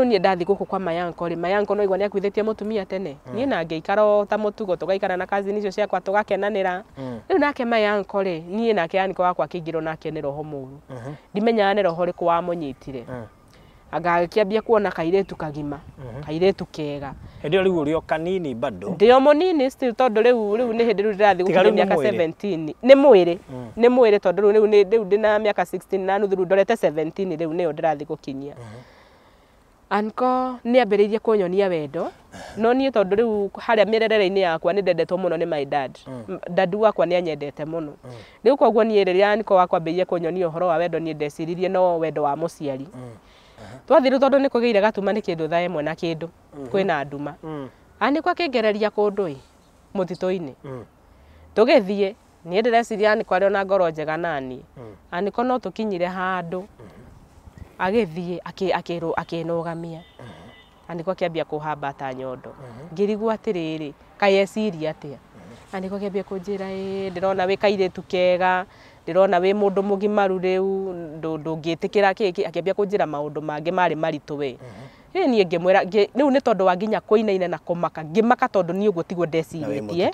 riu nie ndathi guku kwa mayanko ri mayanko no igwa ni akuithitie mutumia tene hmm. nie na ngeikara ta mutugo tugaikara na kazini icio ciakwa tugakenanira hmm. riu nake mayanko ri nie nake aniko wakwa akingirwo nake ni roho muru hmm. ndimenyaga ni roho riku wamunyitire agakiambia kuona kairitu kagima kairitu kega hindi ä rä u kanini bado ndä o må nini tondå rä u rä u nä hä ndä rä u ndärathiä gå mä aka nä mwä rä nä mwä rä tondå rä u ndä na mä aka na nuthu rä u ndorete rä u nä yo ndä rathiä gå kinyia mm -hmm. Anko ni ambä rä irie kå nyonia wendo no niä tondå rä u harä a mä rerere-inä yakwa ni ndendetwo må no my dad mm. dadu wakwa ni anyendete må no mm. rä u koguo ni rä rä a niko wakwambä irie kå nyonia å horo wa wendo niä ndeciririe no wendo wa må ciari mm. twathirä tondå nä kå gä ire gatuma ni kä ndå thaa na kä ndå kwä na nduma anä kwa kä ngereria kå ndå ä må titå-inä tå gä thiä niä ndä reciria nä kwarä ona ngoro njega nani ani kono no tå kinyire handå agethie akero akenogamia na niko akiambia ta nyondo ngirigwa atiriri kai eciria atia na niko akiambia kunjira ä ndirona wä kairä kega ndirona wä må ndå må gimaru rä u tä kä ra akiambia kå maundu ra maå ndå mangä marä we ni niä ngä mwä ra u nä tondå wa nginya kå inaine na kå maka ngä maka tondå niä å guo tigwo ndecirä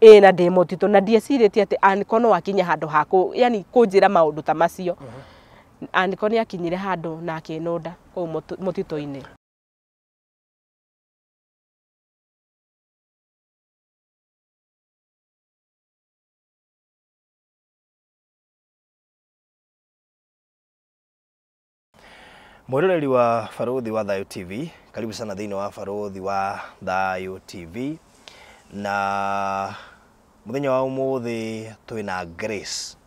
tie na ndä må titå na ndiecirä tie atä no akinya handå hakå yani kå njä ra maå ndå ta macio mm -hmm aniko ah, nä akinyire handå na akä nå nda kå må titå-inä mwiroreri wa barothi wa Thayo TV karibu sana thiini wa barothi wa Thayo TV na muthenya wa umuthi twina Grace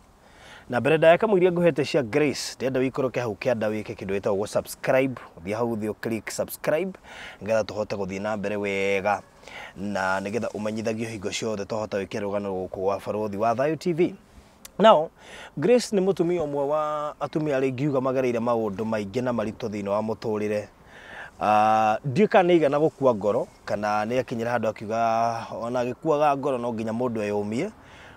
na mbere ndaya kamũiria ngũhete cia grace ndenda wĩikũrũke hau kĩanda wike kĩndũ gĩtagwo gå subscribe ũthiĩ hau ũthiĩ click subscribe nĩgetha tũhote gũthiĩ na mbere wega na nĩgetha ũmenyithagio hingo ciothe twahota gwĩkĩra rũgano gũkũ wa barũthi wa thayo tv Now, Grace nĩ mũtumia ũmwe wa atumia arĩa ingiuga magereire maũndũ maingĩ na maritũ thĩinĩ wa mũtũrĩre ah, ndiũĩ kana nĩ igana gũkua ngoro kana nĩ akinyĩra handũ akiuga ona agĩkuaga ngoro no nginya mũndũ eyũmie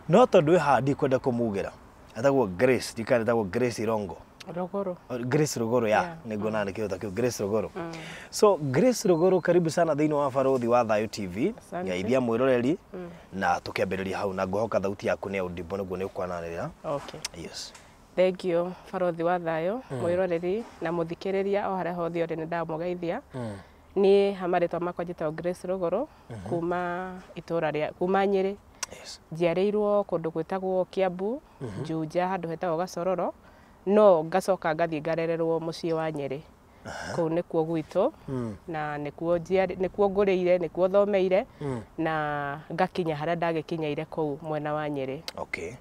no tondũ ĩ haha ndikwenda kũmugĩra atagwo grace ndikane atagwo grace irongo Rogoro. Oh, grace Rogoro ya yeah. nigonane mm. kiota kio Grace Rogoro mm. so Grace Rogoro karibu sana thĩinĩ wa barothi wa Thayo TV ya ithia mwĩroreri mm. na tũkĩambĩrĩria hau na ngũhoka thauti yaku nĩ audible nĩguo nĩ ũkwananĩrĩra okay. yes thank you barothi wa Thayo mm. mwĩroreri na mũthikĩrĩria o harĩa hothe othe nĩ ndamũgeithia mm. niĩ ha marĩtwa makwa njĩtagwo Grace Rogoro mm -hmm. kuma itũra rĩa kuma nyere njiarĩirwo kũndũ gwĩtagwo Kiambu Njunja mm-hmm. handå hetagwo Gacororo no ngacoka ngathiĩ ngarererwo ciä wa u nä kuo gwitå na ire nä kuo thomeire mm. na ngakinya harĩa kå u mwena wa Nyeri okay.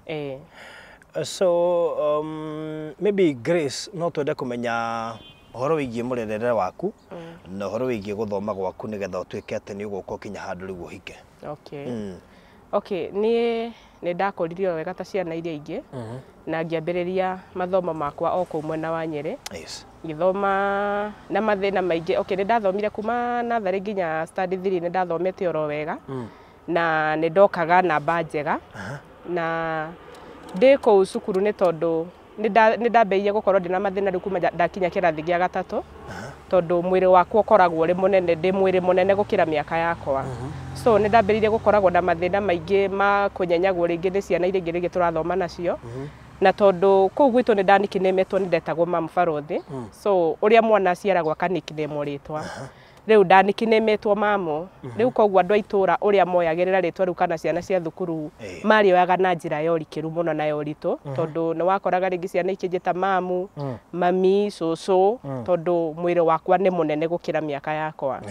so um, maybe Grace no twende kũmenya ũhoro wĩgiĩ mũrerere waku horo mm. wä ũhoro gå thoma gwaku nĩgetha ũtuĩke atĩ nĩ ũgũka kinya handũ rĩu hike okay. mm. Okay, niĩ nĩ ndakũririo wega ta ciana iria ingĩ mhm. na ngĩambĩrĩria mathomo makwa o kũu mwena wa Nyerĩ ngĩthoma na mathĩna maingĩ okay, nĩ ndathomire kuma natharĩ nginya study three nĩ ndathomete oro wega mm. na nĩ ndokaga namba njega na ndĩ kũu cukuru nĩ tondũ nä ndambeire gå korwo ndä na mathä mhm. na rä kuma ndakinya kä rathi gä a gatatå tondå mwä rä wakwa ũkoragwo rä må nene ndä mwä rä må nene gå kä ra mä aka yakwa so nä ndambä rä ire gå koragwo na mathä na maingä ma kå nyenyagwo rä ngä nä ciana irä ngä rä gä tå rathoma nacio na tondå kå u gwitå nä ndanikinä metwo nä ndetagwo mambarå thä so å rä a mwana aciaragwo akanikinä mwo rä twa uh -huh. riu ndaniki nimetwo mamo mhm. riu koguo andu aitura uria moyagirira ritwa riu kana ciana cia thukuru mari oyaga na njira ya urikiru muno na ya urito mhm. tondu ni wakoraga ringi ciana ikinjita mamu mhm. mami cucu tondu mwiri wakwa ni munene gukira miaka yakwa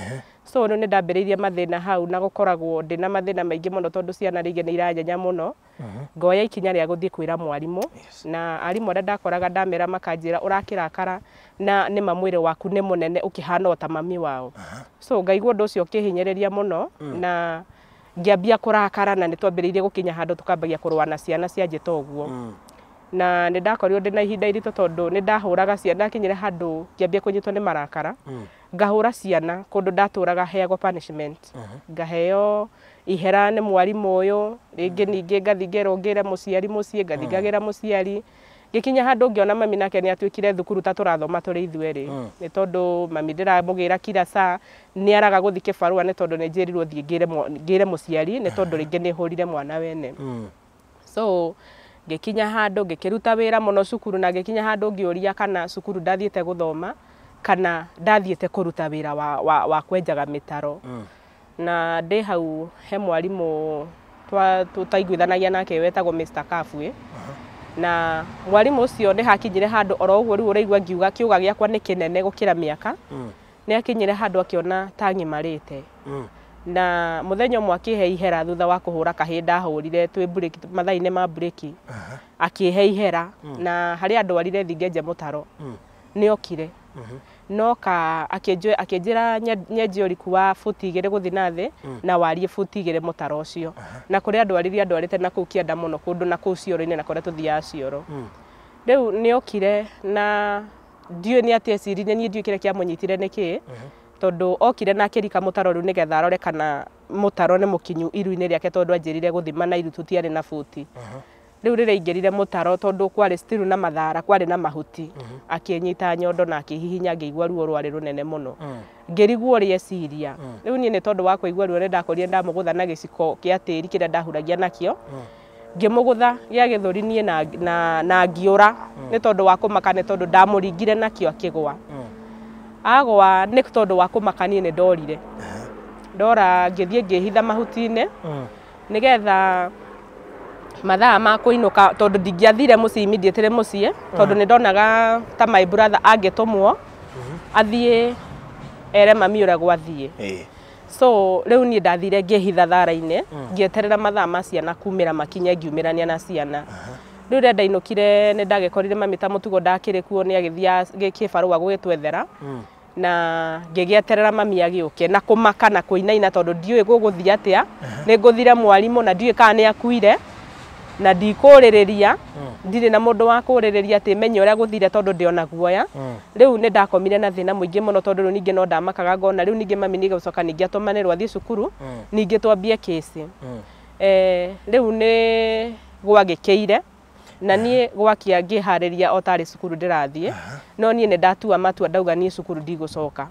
so nä ndambä mathä na hau na gå koragwo ndä na mathä na maingä må no tondå ciana rä ngä nä iranyanya må no mhm. ngoya ikinya rä a gå thiä kwä ra mwarimå na arimå arä a ndakoraga ndamä ra makanjä ra å rakä rakara na nä mamwä rä waku nä må nene å kä hana ta mami wao so ngaigua ndå å cio å kä hinyä rä ria må no mm. na ngä ambia kå rakara na nä twambä rä irie gå kinya handå tå kambagia kå rå na ciana cianjä ta å mm. na nä ndakorirwo ndä na ihinda iritå tondå nä ndahå raga ciana kinyä re handå ngä ambia kå nyitwo nä marakara mm ngahura ciana kundu ndaturaga heagwo punishment uh-huh. ngaheo ihera nä mwarimå å ringi uh-huh. ningi ningä ngathingärwo ngä muciari muciä ngathingagä ra uh-huh. muciari ngä handu ngiona mami nake ni atuä thukuru ta turathoma turi tå ri ni tondu mami ndira mugira gä kira saa ni araga gå thiä kä barua ni tondå nä njä rirwo thiä ngä re ni ciari nä tondå rä mwana wene so ngikinya handu ngikiruta ngä kä ruta cukuru na ngikinya handu handå kana cukuru ndathiä guthoma kana ndathiite kuruta wira wa, wa, wa kwenjaga mitaro mm. na ndi hau he mwarimu tutaiguithanagia nake wetagwo Mr. Kafwe uh-huh. na mwarimu ucio ndi hakinyire handu oro uguo riu uraigua ngiuga kiuga giakwa ni kinene gukira miaka mm. ni akinyire handu akiona ta ngimarite mm. na muthenya umwe akihe ihera thutha wa kuhura kahinda hurire twi break mathaine ma break uh -huh. akihe ihera mm. na hari andu warire thingenje mutaro mm. ni okire Mm-hmm. no ka akĩnjĩra nyenjie riku wa buti igĩrĩ gũthiĩ na thi mm. na warie buti igĩrĩ mutaro cio na kũrĩ andu arite na kũu kĩanda muno kundu na ku cioro-inĩ na kũrĩa tũthiaga cioro mm. riu ni okire na ndiũĩ nĩ atĩ eciririe niĩ ndiũĩ kĩrĩa kĩamũnyitire nĩ kĩĩ mm-hmm. tondu okire na akĩrika mũtaro rĩu nĩgetha arore kana mutaro ni mukinyu iru-inĩ riake tondu anjirire guthima na iru tũtiarĩ na buti mm-hmm. rä u rä rä aingärire må taro tondå kwarä stiru na mathara kwarä na mahuti mhm. akä nyita nyondo na akä hihinya ngä igua ruo rwarä rå nene må no mm. ngä riguo rä eciria mm. rä u niä nä tondå wakå igua ruo nä ndakorire ndamå gå tha na gä ciko gä a tä ri kä rä a ndahuragia nakäo mm. ngä må gå tha gä a gä thå ri niä na ngä å ra nä tondå wakå maka nä tondå ndamå ringire nakäo akä gwa agwa nä tondå wakå maka niä nä ndorire ndora ngä thiä ngä hitha mahuti-inä nä getha mathaa ma kuinuka tondu ndingiathire mucii minditire mucii tondu mm. ni ndonaga ta my brother angitumwo mm-hmm. athie ere mami uria gwathie so riu nie ndathire hitha thara-ini mm. ngieterera mathaa ma ciana kumira makinya ngiumirania na ciana riu ria ndainukire ni ndagikorire mami ta mutugo ndakiri kuo ni agithia gikibarua gwitwethera mm. na ngigieterera mami agiuke na kumaka na kuinaina tondu ndiui guguthii atia ni nguthire mwarimu na ndiui kana ni akuire na ndikũrĩrĩria mm. ndirä na mũndũ wa kũrĩrĩria atĩ menye ũrĩa gũthire tondũ ndĩ ona guoya mm. rĩu nĩ ndakomire na thĩna mũingĩ na tondũ rĩu ningĩ no ndamakaga ngona rĩu ningĩ mami nĩgũcoka ningĩ atũmanĩrwo athiĩ cukuru mm. ningĩ twambie kĩci eh, rĩu nĩ gwagĩkĩire na eh. niä gwakia ngĩharĩria o tarĩ cukuru ndĩrathiĩ eh. no niĩ nĩ ndatua matua ndauga niĩ cukuru ndigũcoka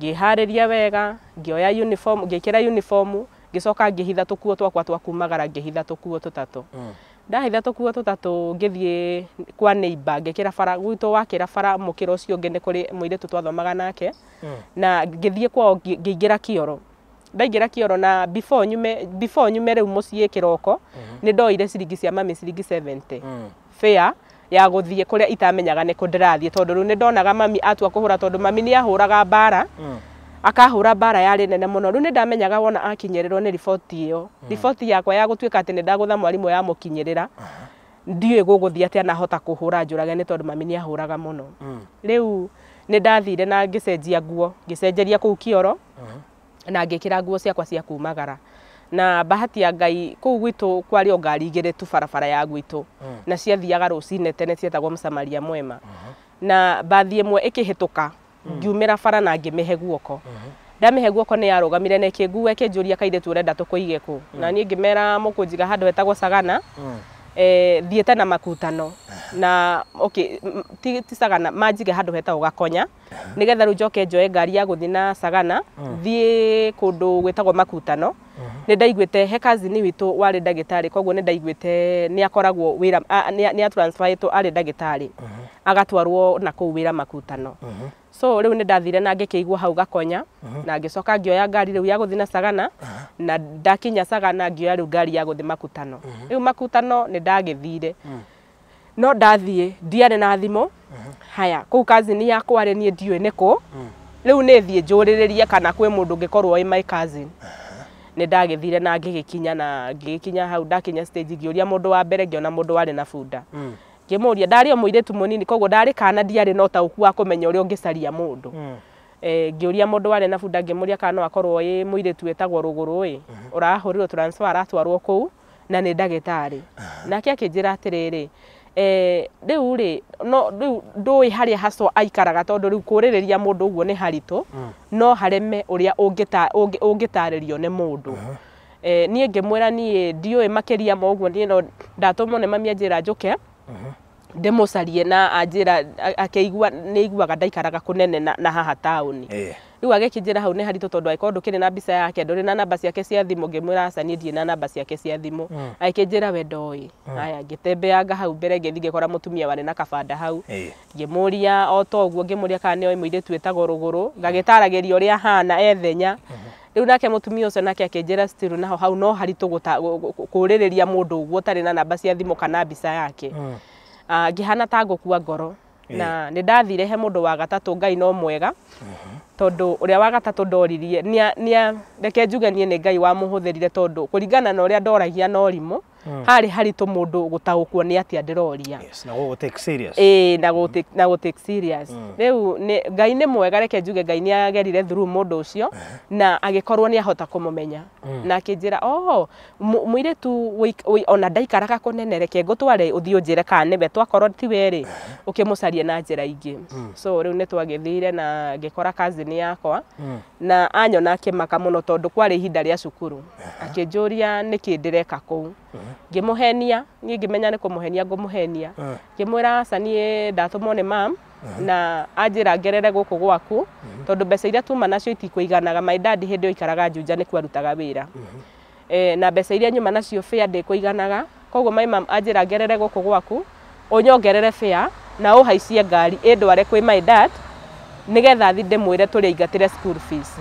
ngĩharĩria wega ngĩoya uniform ngĩkĩra uniform ngicoka ngihitha tukuo twakwa twa kumagara ngihitha tukuo tutatu mm. ndahitha tukuo tutatu ngithie kwa neighbor ngikira fara gwitå wakira bara mukira ucio ngene kuri muiretu twathomaga nake mm. na ngithie kwao ngiingira kioro ndaingira kioro na before nyume before nyume riu mucii kiroko mm-hmm. ni ndoire ciringi cia mami ciringi 70 mm. fair ya guthie kuria itamenyaga ni ku ndirathiä tondå rä u nä ndonaga mami atua kå hå ra tondå mami nä ahå raga mbara mm akahura bara yarä nene må no rä ndamenyaga wona akinyerero ni rwo nä riboti ä hmm. riboti yakwa ya gå ati ka atä nä ya mukinyerera hmm. ndiwe guguthia ati ndiå gå gå thiä atä anahota kå hå ra njå rage mami nä ahå raga må no hmm. ndathire na ngä nguo ngä cenjeria kioro na ngikira nguo ciakwa cia kumagara na bahati ya ngai kuu gwitu kwari o ngari igiri tu barabara ya gwitu na ciathiaga rucine tene cietagwo msamaria mwema na bathi imwe ikihituka Mm. ngiumira bara na ngimihe guoko mm-hmm. ndamähe guoko nä yarugamire na kä nguo kä njå ria kairä kå na niä ngimera mera handu kå sagana mm. e, handå na makutano eh. na okay, ti, ti sagana manjige handu hetagwo gakonya eh. nä getha rä u njoke njoe ngari ya gå thiä na sagana mm. thiä kundu ndå gwä tagwo makutano mm-hmm. nä ndaiguä te he kazini witå warä ndagä tarä koguo nä ndaiguä te nä akoragwo wira ni atransfer arä ndagä tarä mm-hmm. agatwarwo na kå u wä ra makutano so riu ni ndathire na ngikiigua hau gakonya na ngicoka ngioya ngari riu ya guthii na sagana na ndakinya sagana ngioya riu ngari ya guthii makutano riu makutano ni ndagithire mm. no ndathie ndiare na thimo haya kuu kazini yakwa ri nie ndiui niku mm. riu ni thie njuriririe kana kwi mundu ngikorwo i my cousin nä ndagä thire na ngä gä kinya na ngä gä kinya hau ndakinya stage ngä å ria må ndå wa mbere ngä ona må ndå warä na bunda mm akimuria ndari o muiritu munini koguo ndari kana ndiari no tauku wa kumenya uria ungicaria mundu hmm. eh, ngiuria mundu ware na bunda ngimuria kana akorwo i muiritu wetagwo ruguru i hmm. urahurirwo transfer aratwarwo kuu na ni ndagätarä hmm. nake akä njä ra atä rä rä rä u rä ndå ä aikaraga tondu riu u mundu uguo ni ria no hareme å rä a ni mundu eh nie ngimwira nie ndå niä ngä mwä ra no ndatå mo mamia njä ra ndimucarie na anjira akeigua nä iguaga ndaikaraga kå nene na, na haha taåni rä u agäkänjä ra hau nä haritå tondå agäkorwo ndå na mbica yake ndå na namba ciake cia thimå ngä mwä ra acani na namba ciake cia thimå hmm. agä njä ra we ndoä hmm. aya ngä tembeanga hau mbere ngä ngikora mutumia kora na kabanda hau ngimuria må ria o toguo ngä må ria kana nä oä må irä tu ätagwo rå hana ethenya hmm. riu nake mutumia ucio nake akinjira stiru naho hau no haritu kå mundu rä tari na namba cia thimå kana mbica yake mm. Ah, ngihana ta ngukua ngoro na nä ndathire he må ndå wa gatatå ngai no mwega mhm. tondå å rä a wa gatatå ndoririe reke njuge nie nä ngai wa muhuthirire hå thä rire tondå kå ringana na å rä a ndoragia na å rimå harä haritå må ndå gå taå kwo nä go take ndä roria na gå rä u ngai nä mwega reke njuge ngai nä agerire through mundu ndå å cio na agä korwo nä ahota kå må menya mm. na akä oh ra må irä tu ona ndaikaraga kå nenereke ngå tware å thiä å njä re twakorwo ti we å kä må caria na njira ingi ingä mm. so rä u nä twagä thire na ngikora kora ni yakwa mm. na anyona akä maka må no tondå kwarä ihinda rä a cukuru akä njå ria nä kä ndä reka kå u ngimuhenia nie ngimenya ni kumuhenia ngumuhenia eh. ngimwira aca nie ndatumwo ni mam eh. na anjira ngerere guku gwaku eh. tondu mbeca iria tuma nacio itikuiganaga my dad hindi ikaraga njunja ni kwarutaga wira e, na mbeca iria nyuma nacio fea ndikuiganaga koguo my mam anjira ngerere guku gwaku unyongerere fea na uhaicie ngari indware kwi my dad nigetha thi ndimwire turi ingatire school fees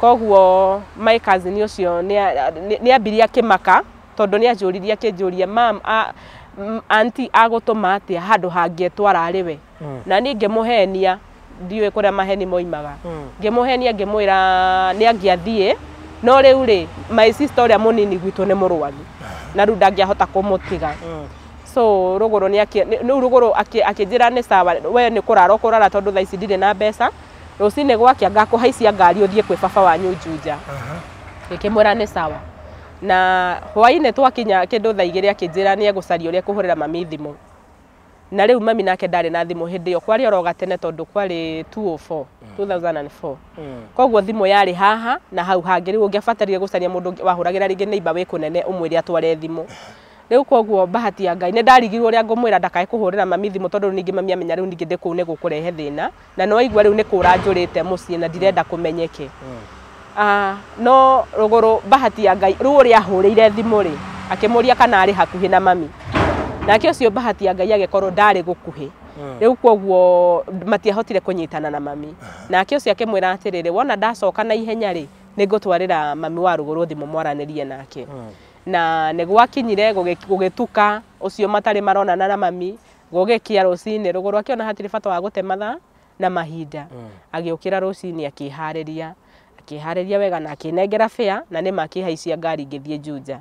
koguo my cousin ucio ni ambirie akimaka tondu ni ajuririe akinjuria mam a anti agutuma atia handu hangietwara ari we hmm. na ni ngimuhenia ndiå kuria maheni moimaga hmm. ngimuhenia ngimwira ni angiathie no riu ri my sister uria munini gwitå nä må rwaru na riu ndangäahota kå må tiga hmm. so ruguru ni riu ruguru akinjira nä sawa we nä kå rara å kå rara tondå thaici ndirä na mbeca rå cinä gwakĩa ngakå haicia ngari å thiä kwä baba wanyu njunja ngä kä mwä ra nä sawa na hwainä twakinya kä ndå tha igä rä akä njä ra nä egåcaria å rä a kå hå rä ra mami thimå na rä u mami nake ndarä na thimå hä ndä ä yo kwarä oroga tene tondå kwarä 2004 hmm. hmm. koguo thimå yarä haha na hau hangä rä u å ngä abatarire gå caria må ndå wahå ragä ra rä ngä nä imba wä kå nene å mwä re atware thimå rä u koguo bahati ya ngai nä ndarigirwo å rä a ngåmwä ra ndakae kå hå rä ra mami thimå tondå ningä mami amenya rä u ningä ndä kå u nä gå kå rehe thä na na nä waigua rä u nä kå ra njå rä te må ciä na ndirenda kå menyeke mm. Ah, no rogoro bahati ya ngai riu uria ahurire thimu ri akimuria kana ari hakuhi na mami nake ucio bahati ya ngai agikorwo ndari gukuhi hmm. riu koguo matiahotire kunyitana na mami nake ucio akimwira atiriri wona ndacoka na ihenya ri nä ngå mami wa rå gå rå thimå mwaranärie nake hmm. na nä gwakinyire gå gä tuka å maronana na mami gå gä kia rå cinä rå gå rå bata wa gå na mahinda agä å kä ra akiharĩria wega na akĩnengera bea na nĩ makĩhaicia ngari ngĩthiĩ Juja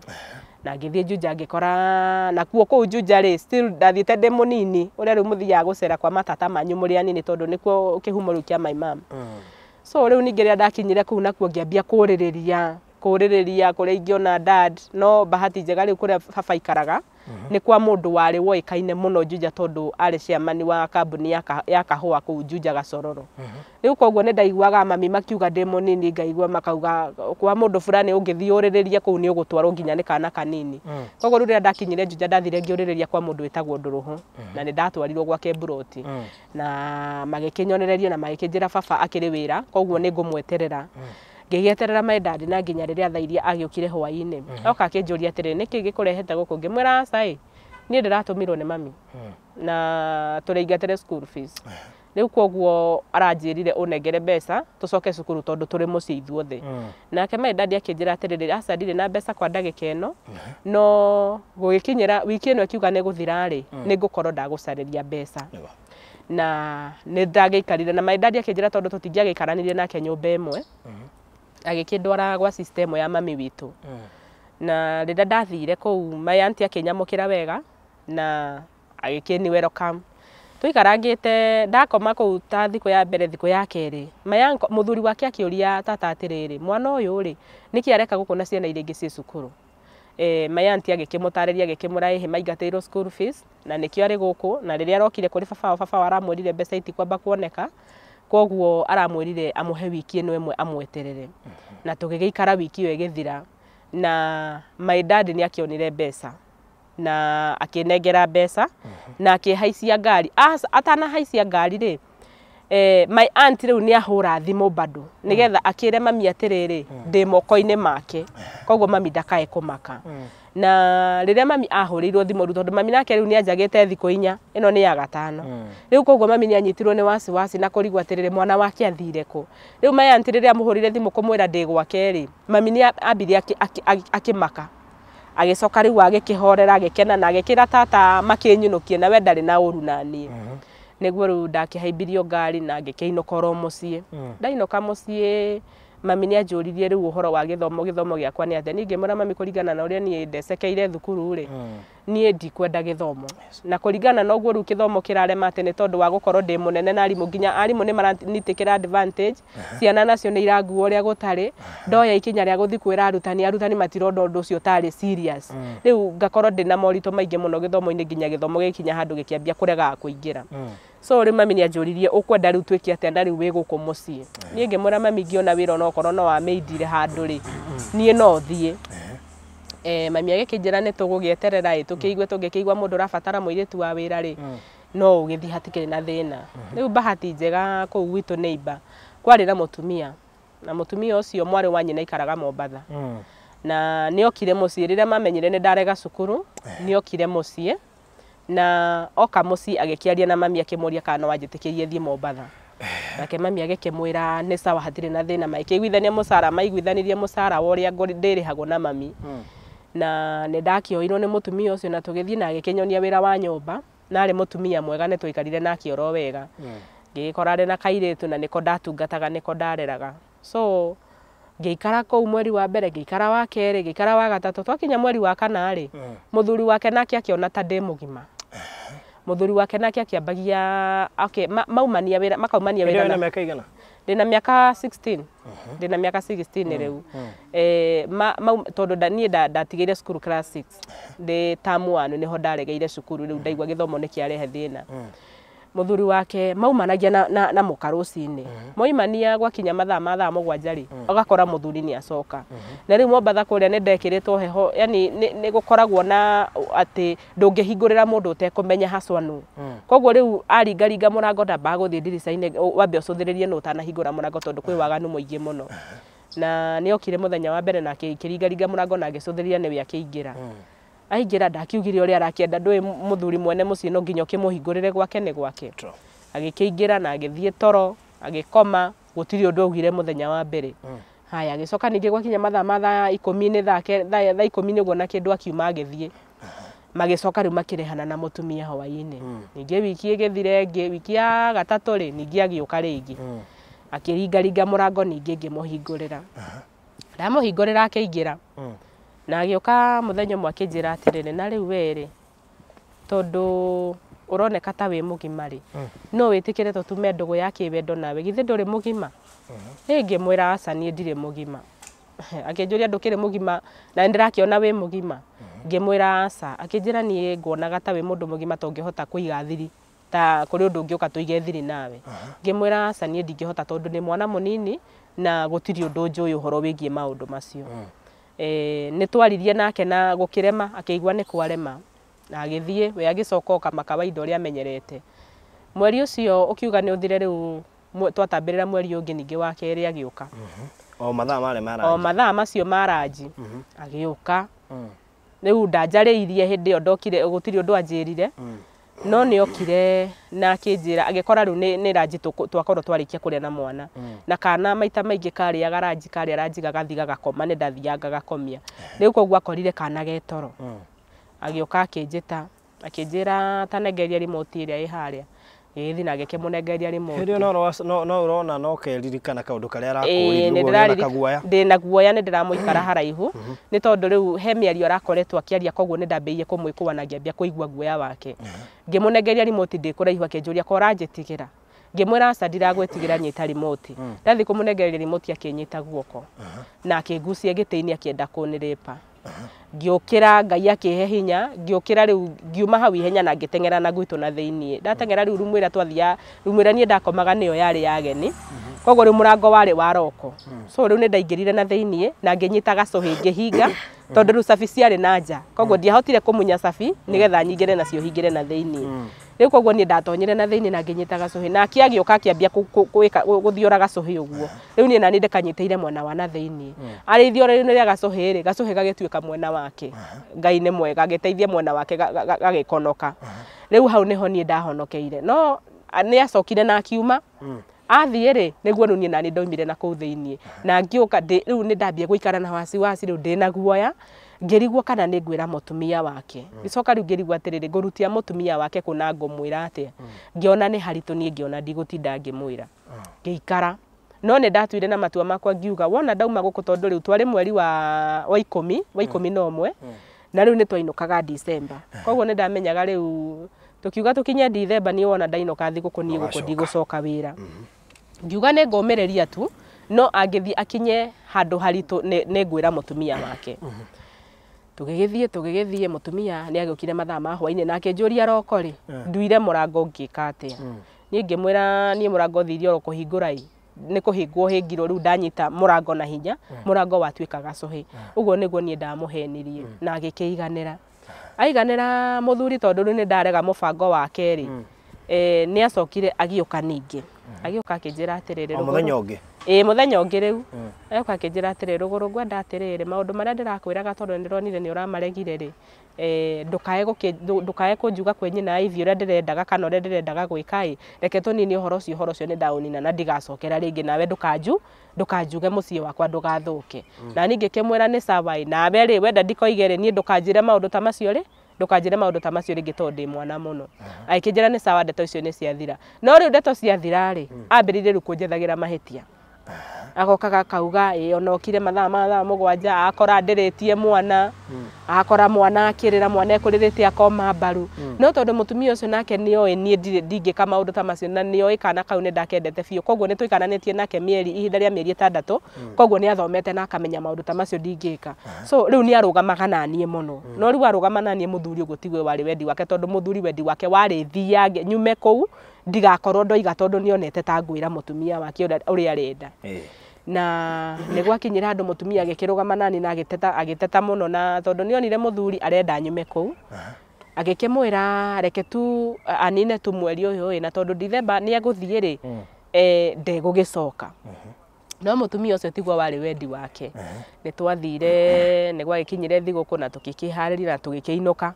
na ngĩthiĩ Juja ngĩkora na kuo kũu Juja rĩ still ndathiĩte ndĩ mũnini ũrĩa rĩu mũthiaga gũcera kwa matata manyu mũrĩ anini tondũ nĩkuo kĩhumo rĩu kĩa my mom mm. so rĩu ningĩ rĩrĩa ndakinyire kũu nakuo ngĩambia kũrĩrĩria kũrĩrĩria kũrĩa ingĩona dad no bahati njega rĩu kũrĩa baba aikaraga nä kwa må ndå warä woäkaine må no njuja tondå arä ciamani wa kambuni ya kahåa kå u njuja gacororo rä u koguo nä ndaiguaga mami makiuga ndä må ngaigua makauga kwa må ndå burani å ngä ni å rä rä u nä å gå twarwo nginya nä kana kanini mm. koguo rä u rä rä a ndakinyire njuja ndathire ngiuririria rä rä ria kwa må ndå wä tagwo ndå rå mm. ho na nä ndatwarirwo gwake mburoti mm. na magä kä na magä kä njä ra baba akä rä wä ra koguo nä ngå mweterera ngĩgieterera maendandi na nginya riria thairia agiukire agĩũkire mhm. oka akĩnjũria atĩrĩ nĩ kĩ gĩkũrehete gũkũ ngĩmwĩra aca ĩ niĩ ndĩratũmirwo mami mhm. na tũrĩingatĩre school fees rĩu koguo aranjĩrire ũnengere mbeca tũcoke cukuru tondũ tũrĩ mũciĩ ithuothe mhm. nake maendadi akĩnjĩra atĩrĩrĩ aca ndirĩ na mbeca kwa ndagĩka ĩno no gũgĩkinyĩra wiki ĩno ĩkiuga nĩ gũthira ni nĩ ngũkorwo ndagũcarĩria mbeca na nĩ ndagĩikarire na maendadi akĩnjĩra tondu tutingiagaikaranirie nake nyumba ĩmwe agikindwara gwa system ya mami witu mm. na rä rä a ndathire kå u mayanti akä wega na agikini kä ni welcome tåikarangä ndakoma kå u ta thikå ya mbere thikå ya kerä må muthuri wake akiuria tata atä mwana uyu ri niki areka gå na ciana iringi ci ciä cukuru e, mayanti agä kä må tarä ria agä school fees na nä ari arä na rä arokire kuri rä babao babao aramwä rire mbeca itikwamba kuoneka koguo aramwirire amuhe wiki ino emwe amweterere mhm. na tugigiikara wiki yo igithira na my dad ni akionire mbeca na akinengera mbeca mhm. na akihaicia ngari ah, atanahaicia ngari ri eh, my aunt riu ni ahura thimo bado nigetha mhm. akire mami atiriri ndi moko-ini make eh. koguo mami ndakae kumaka mm na rä mami ahå rä irwo thimå ru tondå mami nake rä u nä anjagä te thikå inya ä no nä ya gatano mm. rä u koguo mami nä anyitirwo nä wasi na kå rigwo atä rä rä mwana wake athire kå rä u mayantä rä rä a må hå rä re thimå kå mwä ra ndä gwakerä mami nä ambire akä maka agä coka rä u agä kä horera agä kena na agä kä ra tata makä nyå kie nawe ndarä na å ru naniä mm-hmm. nä guo rä u ndakä haimbirio ngari na ngä kä inå korwo må ciä mm. ndainå må ciä mami nä anjå rä u å horo wa gä thomo gä thomo gä akwa nä atä ningä mora mami kå ringana na å rä a niä ndecekeire thukuru rä hmm. niä ndikwenda gä thomo na kå ringana noguo rä u gä thomo kä rarema atä nä tondå wa gå korwo ndä må nene na arimå nginya arimå nä maranitä kä ra ciana nacio nä iranguo å rä a gå tarä ndoya ikinya rä a gå thiä kwä ra arutani arutani matirona å ndå å cio tarä rä u ngakorwo ndä na moritå maingä må no gä thomo-inä nginya gä thomo gä kinya handå gä kä ambia kå kå ingä ra hmm so rä mami nä anjåririe å kwenda rä u twä ke atä a u wä gå kå må ciä niä ngä mwä ra mami ngä ona wä ra onakorwo no wamä indire handå rä niä no thiä eh, mami agä kä njä ra nä tå gå gä eterera ä tå kä igue tå ngä kä igua må ndå rabatara må irä tu wa wä ra rä hmm. no å gä thiä hatikärä na thä na hmm. rä u bahati njega kå u gwitå nä imba kwarä na må tumia na må tumia å cio mwarä wa aikaraga mombatha hmm. na nä okire må ciä rä rä a mamenyire nä ndarega cukuru nä okire må ciä na oka mosi agekiaria na mami akimuria kana no thie Mombatha nake mami agikimwira ni sawa hatire na thina maike maikiguithania mucara maiguithanirie mucara wa uria ndirihagwo na mami mm. na ni ndakioirwo ni mutumia ucio na tugithie na agekenyonia wira wa nyumba na ari mutumia mwega ni twaikarire na oro wega hmm. ngigikora ari na kairitu na niko ndatungataga niko ndareraga so ngiikara kuu mweri wa mbere ngiikara wa keri ngiikara wa gatatu twakinya mweri wa kana ri hmm. muthuri wake nake akiona ta ndi mugima må thuri wake nake akä ambagia mamaniamakaumania wä rakaaä na mä aka ä na mä aka 6 räu tondå niändatigä ire ä nä ho ndaregeire cukuru rä u ndaigua gä thomo nä kä arehe thä na mm. muthuri wake maumanagia na, na, na muka rucinä mhm. moimania gwakinya mathaa ma thaa mũgwanja rä ogakora mhm. muthuri nä acoka mhm. na rä u mombatha kå rä a nä ndekä rä heho yani ni gukoragwo na ati ndå ngä hingå rä ra må ndå å tekå haswanu koguo rä u aringaringa må rango ndambaga gå wambe å cå thä rie no å tanahingå ra tondå kwä waganu må muno må no na nä okire må thenya wa mbere na akä ringaringa rango na agä cå thä rä nä akä ingä ra mm aingira ndakiugire uri arakienda ndui muthuri mwene muci no nginyo kimuhingurire gwake ni gwake agikiingira na agithie toro agikoma gutiri undu ugire muthenya wa mbere hmm. haya agicoka ningi gwakinya mathaa matha thaa ikumi ni tha ikumi ni guo kindu akiuma agithie magicoka riu makirehana na mutumia hwaini hmm. ningi wiki igithire ngi wiki ya gatatu ri ningi agiuka ringi mm. akiringaringa murango ningi ngimuhingurira ndamuhingurira akaingira mm na agioka muthenyo mwake akinjira atiriri na riu weri tondu uroneka ta wi ri mm. no witikire tume ndugu ya kiwendo nawe githe nduri mugima mwira mm-hmm. aca nie ndire mugima akinjuria ndukire mugima na ndirakiona wi mugima mm-hmm. ngimwira aca akinjira nie nguonaga ta wi mundu mugima tongihota kuiga thiri ta kuri undu ngioka tuige thiri nawe mm-hmm. ngimwira aca nie ndingihota tondu ni mwana munini na gutiri undu njuwi uhoro wigie maundu macio mm eh nä twaririe nake na gå kä rema akä igua nä kwarema na agäthiä we agä coka å kama kawaida å rä a amenyerete mweri å cio å kiuga nä å thire rä u twatambä rä ra mweri å ngä ningä wa kerä agä å o mathaa mare maraji o mathaa macio maraji mm-hmm. agä å ka mm. rä u ndanjarä irie hä ndä ä yo ndokire gå tirä å ndå anjä rire mm -hmm no nä okire na akä njä ra agä kora rä u nä ranji twakorwo twarä kå rä a na mwana mm. na kana maita maingä karä aga ranji karä a ranji gathiga gakoma nä ndathianga gakomia rä u koguo akorire kana getoro mm. agä å ka akä njä ta akä njä ra tanengeria rimoti ä rä a ä harä a ĩthi na gĩke mũnengeria ari mũndũ hĩndĩ no no no ũrona no ke keririkana kaũndũ karĩa arakũrĩire ndĩ na guoya ni ndiramuikara haraihu mhm. ni tondu riu he mĩario arakoretwo akĩaria koguo nĩ ndambĩire kũmwĩkũa na ngĩambia kũigua guoya wake ari ngĩmũnengeria rimoti ndĩ kũraihu akĩnjũria ko ũranjĩtigĩra ngĩmwĩra aca ndiragwĩtigĩra nyita rimoti mm. ndathiĩ kũmũnengereria rimoti akĩnyita guoko na akĩngucia gĩtĩ-inĩ akĩenda kũnĩrĩpa ngiukira ngai akihe hinya ngiukira riu ngiuma hau ihenya na ngitengera na gwitu na thiini ndatengera riu rumwira twathia rumwira nie ndakomaga niyo yari yageni mhm. koguo riu murango wari waroko mm. so riu ni ndaingirire na thiini na nginyita hinge hinga mm. tondu riu cabi ciarĩ na nja koguo mm. ndiahotire kumunya cabi nigetha nyingĩre nacio hingire na thiini riu koguo niä ndatonyire na thä inä na ngänyita gacåhä na akä agä å ka akä ambia gå thiora gacåhä å guo rä u niä na nä ndekanyitä ire mwena wa na thä inä hmm. arä ithiora rä rä a gacåhä rä gacåhä gagätuä ka mwena wake hmm. ngai nä mwega agä teithia mwena wake gagä konoka hmm. rä u hau nä ho niä ndahonokeire no nä acokire na akiuma athiä rä nä guo rä u niä na nä ndaumire na kå u thä inä na ngä å ka rä u nä ndambia gå ikara na wasiwasi rä u ndä na guoya ngirigwo kana ni ngwira ra mutumia wake mm. ngä coka rä atiriri ngurutia rigwo mutumia wake kuna na ngå mwä ra atä a ngä ona nä haritå niä no nä ndatuire na matua makwa ngiuga wona ndauma gå tondu tondå twari mweri wa wa ikå wa ikå no mwe mm. na rä mm. ni twainukaga december dicemba koguo nä ndamenyaga rä u tå kiuga tå kinye wona ndainåka thigå kå niä gå kå ndigå coka wä mm-hmm. ngiuga nä ngomereria tu no angä akinye handu haritå nä ngwira ra wake mm -hmm tugigithie tugigithie mutumia ni agukire mathaa ma hwaini na akinjuria roko ri nduire murango ngika atia mm. ni ngimwira ni murango thiire oro kuhingura i nä kå hingwo hä ngirwo rä ndanyita må na hinya må rango watuä kaga cåhä å guo nä guo niä ndamå henirie mm. na agä kä iganä ra aiganä ra må thuri tondå rä nä ndarega må bango wakerä mm. eh, nä acokire agä å ka ningä agä å ka akä ra ä muthenya å ngä rä u agoka mm. akä njä ra atä rä rå gå rå ngwenda atä rä rä maå ndå marä a ndä rakwä raga tondå nä ndä nä å ramaregire rä ndå kae kå njuga kwä nyina ithi å rä a ndä rendaga kana å rä a ndä rendaga gwä ka reke tå nini å horo cio å horo cio nä ndaå nina na ndigacokera rä ngä nawe ndå kanjuge må ciä wakwa ndå gathå ke mm. na ningä kä mwä ra nä cabaä nawe rä wenda ndikoige rä niä ndå kanjä re maå ndå ta macio rä ndukanjire maundu ta macio ringi tondu ndi mwana muno mm. aikinjira ni sawa ndeto icio ni ciathira no riu ndeto ciathira ri ambirire ru kunjethagira mahitia agokaga kauga ä ona okire mathaa mathaa mugwanja akora ndä mwana hmm. akora mwana akirira mwana ekurä akoma mbaru hmm. no tondå mutumia ucio nake nä oä niä ndingä ka maå ndå ta macio na nä oä kana kau nä ndakendete biå koguo nä twä tie nake mieri ihinda rä a mieri ätandatå hmm. koguo nä athomete na akamenya maå ndå ta macio ndingä ka so rä u nä arå naniä må no no rä u arå gama må thuri å guo tigwe warä wendi wake tondå må thuri wendi wake warä thiage nyume kå u ndigakorwo ndoiga tondå nä onete ta ngwä ra wake å rä a arenda na nä gwakinyä andå må tumia agä kä nani na agä teta må na tondå nä onire må arenda nyume kå u agä kä reke tu anine tu mweri å yå na tondå ndithemba nä agå thiä rä gä no må tumia å tiguo warä wendi wake mm-hmm. nä twathire mm-hmm. nä gwagä kinyä thigå kå na tå harä ria na tå inå ka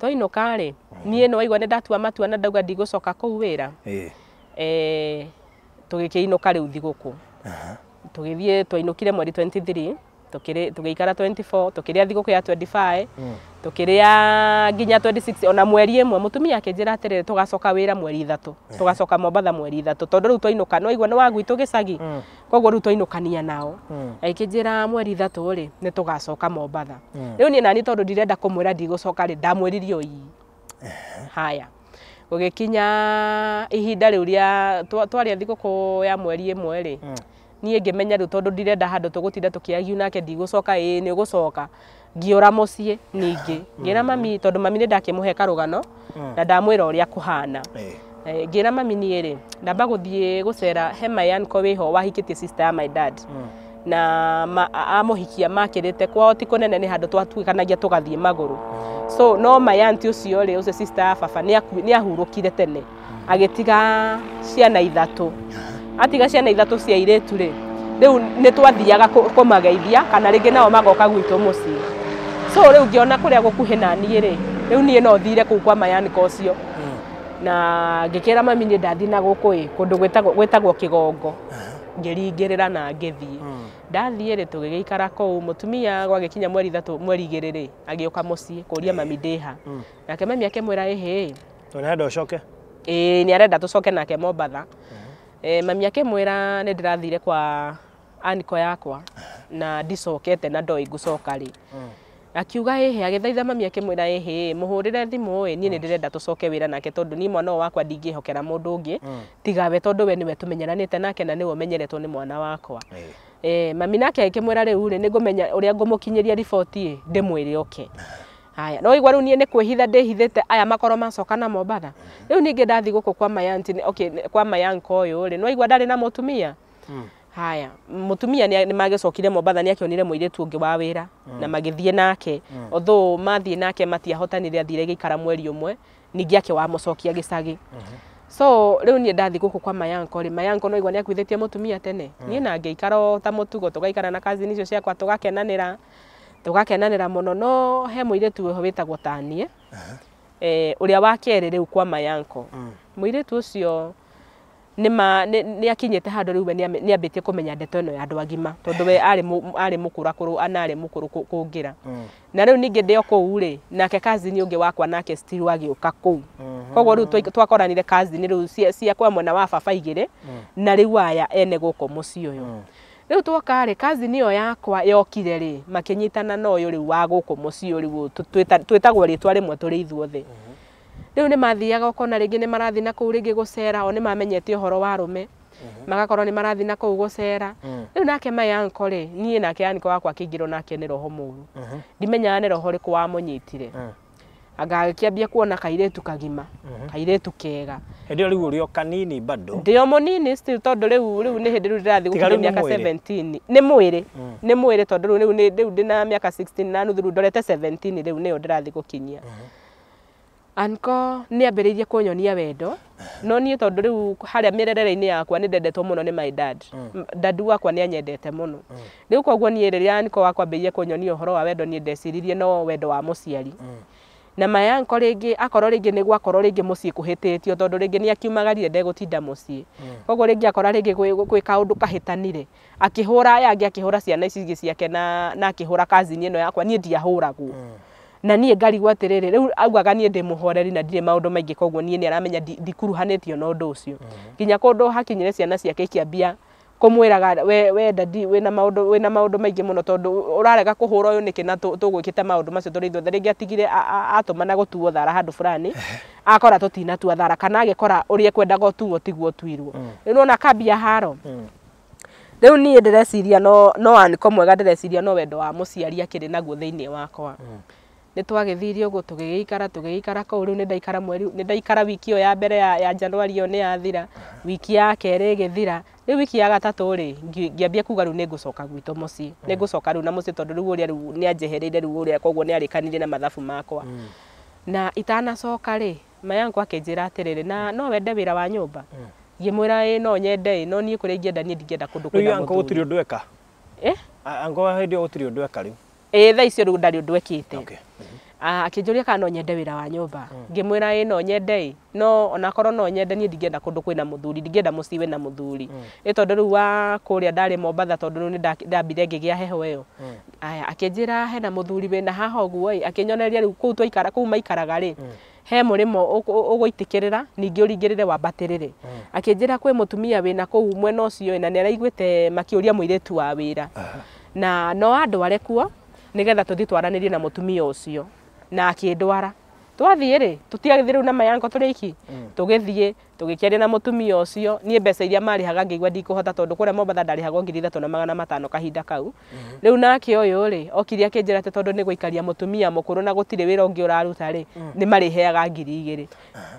twainuka rä niä nä waigua nä ndatua matua na ndauga ndigå coka kå u wä ra tå gä kä inå ka rä u thigå kå tå gä thiä twainå kire mweri tå gä ikara tå kä rä a thigå kå ya 25 tukiria nginya 26 ona mweri imwe mutumia akinjira atiriri tugacoka wira mweri ithatu tugacoka mobatha mweri ithatu tondu riu twainuka no igwa ni wagwitu gicagi hmm. koguo riu twainukania nao hmm. aikinjira mweri ithatu ri ni tugacoka mobatha hmm. riu ni nani tondu ndirenda kumwira ndigucoka ri ndamwiririe yi haya gugikinya ihinda riu ria twaria thiguku ya mweri imwe ri nie ngimenya riu tondu ndirenda handu tugutinda tukiagiu nake ndigucoka ii ni ugucoka ngiura mucie ningi ngira mm. mami tondu mami ndake muhe karugano mm. na ndamwira uria kuhana eh, ngira mami ni ri ndamba guthie gucera he my ko weho wahikite sister ya my dad mm. na ma, amuhikia makirite kwa oti kunene ni handu twatuikanagia tugathie maguru so no my aunt ucio ri ucio sister ya baba ni ahurukire tene agitiga ciana ithatu uh-huh. atiga ciana ithatu cia iretu ri riu ni twathiaga kumageithia kana ringi nao magoka gwitu mucii so riu ngiona kuria gukuhi na nie ri riu nie no thire kuu kwa mayaniko ucio hmm. na ngikira mami nie ndathi na guku i kundu gwitagwo kigongo uh-huh. ngiringirira na ngithii hmm. ndathie ri tugigikara kuu mutumia gwagikinya mweri ithatu mweri igiri ri agiuka mucii kuria mami ha hmm. nake mami akimwira ihi nirenda ucoke ii arenda tucoke nake mombatha eh, mami akimwira ni ndirathire kwa aniko yakwa uh-huh. na ndicokete na ndoi ngå ri akiuga ehe agithaitha mami akimwira ehe muhurire thimu e ni mm. ndirenda tucoke wira nake tondu ni mm. mwana wakwa ndingä hokera må ndå tigawe tondu we nä we tå nake na nä we menyeretwo nä mwana wakwa eh, mami nake agä kä ri ra rä u rä nä ngå menya å rä a ngå riboti ä oke haya no igwa rä ni niä nä kwä hitha aya makoro macoka na mombatha mm-hmm. Riu ni ngi ndathi gå kwa mayanti okay, kwa mayanko å ri. no igwa ndarä na må mm haya mutumia ni magäcokire mombatha nä akionire mwiritu ngä wa wä ra mm. na magäthiä nake mm. otho mathiä nake matiahotanire athire gä ikara mweri å mwe ningä wa wamocokia gä cagä mm -hmm. so rä ni niä ndathi gå kwa mayanko rä mayanko noigua nä akuithä tie må tene mm. niä na ngä ikara ta må tugo tå na kazi icio ciakwa kwa gakenanä ra tå gakenanä ra må no no he må irä tu ho wä tagwo tanie å rä wakere wa kwa mayanko må irä tu å nima nä akinyete handå rä u nä ambä tie kå menya ndeto ä no ya andå agima tondå we arä må kå rakå na må kå rå kå ngä ra na rä u ningä ndä o kå u rä nake kazini å ngä wakwa nake still agä å ka kå u mm-hmm. koguo rä u twakoranire kazini rä u ciakwa mwena wa baba igä rä mm. na rä u aya ene gå kå må ciä å yå mm. rä u twoka rä ä yo yakwa yokire rä makä nyitana na å yå rä u wa gå kå må ciä å rä u twä tagwo rä twa rä mwe tå rä ithuothe mm -hmm riu ni mathiaga ukona ringi ni marathi na kuu ringi gucera o ni mamenyete uhoro wa rume mhm. magakorwo ni marathi na kuu gucera mhm. riu nake mayanko ri nie nake aniko wakwa akingirwo nake ni roho muru mhm. ndimenyaga ni roho riku wamunyitire agagäkiambia kuona kairetu kagima kairetu kega hĩndĩ ĩyo rĩu kanini bado ndĩ o mũnini still tondũ rĩu rĩu nĩ hĩndĩ rĩu ndĩrathiĩ gũkinya miaka 17 nĩ mwĩrĩ nĩ mwĩrĩ tondũ rĩu rĩu ndĩ na 16 na nuthu rĩu ndorete 17 rĩu nĩyo ndĩrathiĩ gũkinyia anko ni ambä kunyonia wendo no niä tondå rä u harä a mä rerere-inä yakwa nä ndendetwo må no my dad mm. dadu wakwa ni anyendete må no mm. rä u koguo niä rä rä a niko wakwambä kunyonia å horo wa wendo niä ndeciririe no wendo wa må ciari mm. na maya nko rĩngĩ akorwo rĩngĩ nĩ gwakorwo rĩngĩ mũciĩ kũhĩtĩtio tondũ rĩngĩ nĩ akiumagarire ndegũtinda mũciĩ koguo rĩngĩ akora rĩngĩ gwĩ kaũndũ kahĩtanire akĩhũra aya angĩ akĩhũra ciana ici ingĩ ciake na akĩhũra kazini ĩno yakwa niĩ ndiahũragwo mm na niä ngarigwo atä rä rä rä u augaga niä ndä må horeri na ndirä maå ndå maingä koguo niä nä aramenya ndikuruhanä tio na å ndå å cio nginya kå ndå hakinyä ciana ciake ikäambia kå mwä raga we, we dadi wä na maå ndå maingä må no tondå å rarega kå hå ra å yå nä kä na tå gwä kä te maå ndå macio tå rä ithuothe rä ngä atigire atå gå tuo thara handå burani akora tå tinatua thara kana agä kora å rä a ekwendaga å tuo tiguo tuirwo mm. rä u ona kambia haro mm. rä u niä ndä reciria no anä ko mwega ndä reciria no wendo wa må ciari akä rä naguo thä inä wakwa mm nä twagäthirie å guo tå gä gä ikara tå gä gä ikara koguo rä u nä ndaikara wiki ä yo ya mbere ya januari ä yo nä yathira wiki ya kerä gä thira rä u wiki ya gatatå rä ngäambia kuga rä u nä ngå coka gwitå må ciä hmm. nä ngå coka rä u na må ciä tondå rä u å rä a nä anjehereire rä u å rä a koguo nä arä kanire na mathabu makwa hmm. na itanacoka rä mayangu akä njä ra atä rä rä na no wende wä ra wa nyå mba hmm. ngä ra no nyende no niä kå rä a ingä enda niä ndingä enda kå ndå kwä na gå turi å ndå eka angå hä ndä ä yo gå tirä å ndå eka rä u ä tha icio rä u ndarä å ndå ekä ah, akä njå ria kana no nyende wä ra wa nyå mm. ngä mwä ra ä no nyende no onakorwo no nyende niä ndingä enda kå ndå kwä na må thuri ndingä enda må ciä na må thuri nä tondå rä u wa kå rä a ndarä mombatha tondå rä u nä ndambire ngä gä a heho ä yo akä njä ra hena må thuri wä na haha å guo akä nyonereria rä u kå u twaikara kå u maikaraga rä he murimo ugwitikirira ningi uringirire wambatirire akinjira kwi mutumia wina kuu mwena ucio na niaraiguite makiuria muiritu wa wira na no andu arekuo nigetha tuthi twaranirie na mutumia ucio na akindwara twathie ri tutiathire na mayango turiki mm. tugithie tugikiaria na mutumia ucio nie mbeca iria mari marihaga ngigwa ndikuhota tondu kuria Mombatha ndarihaga ngiri ithatå na magana matano kahinda kau mhm. riu nake uyu ri okiria kinjira ati tondu ni guikaria mutumia mukuru na gutire wira ungi uraruta ri mhm. ni mari heaga ngiri igiri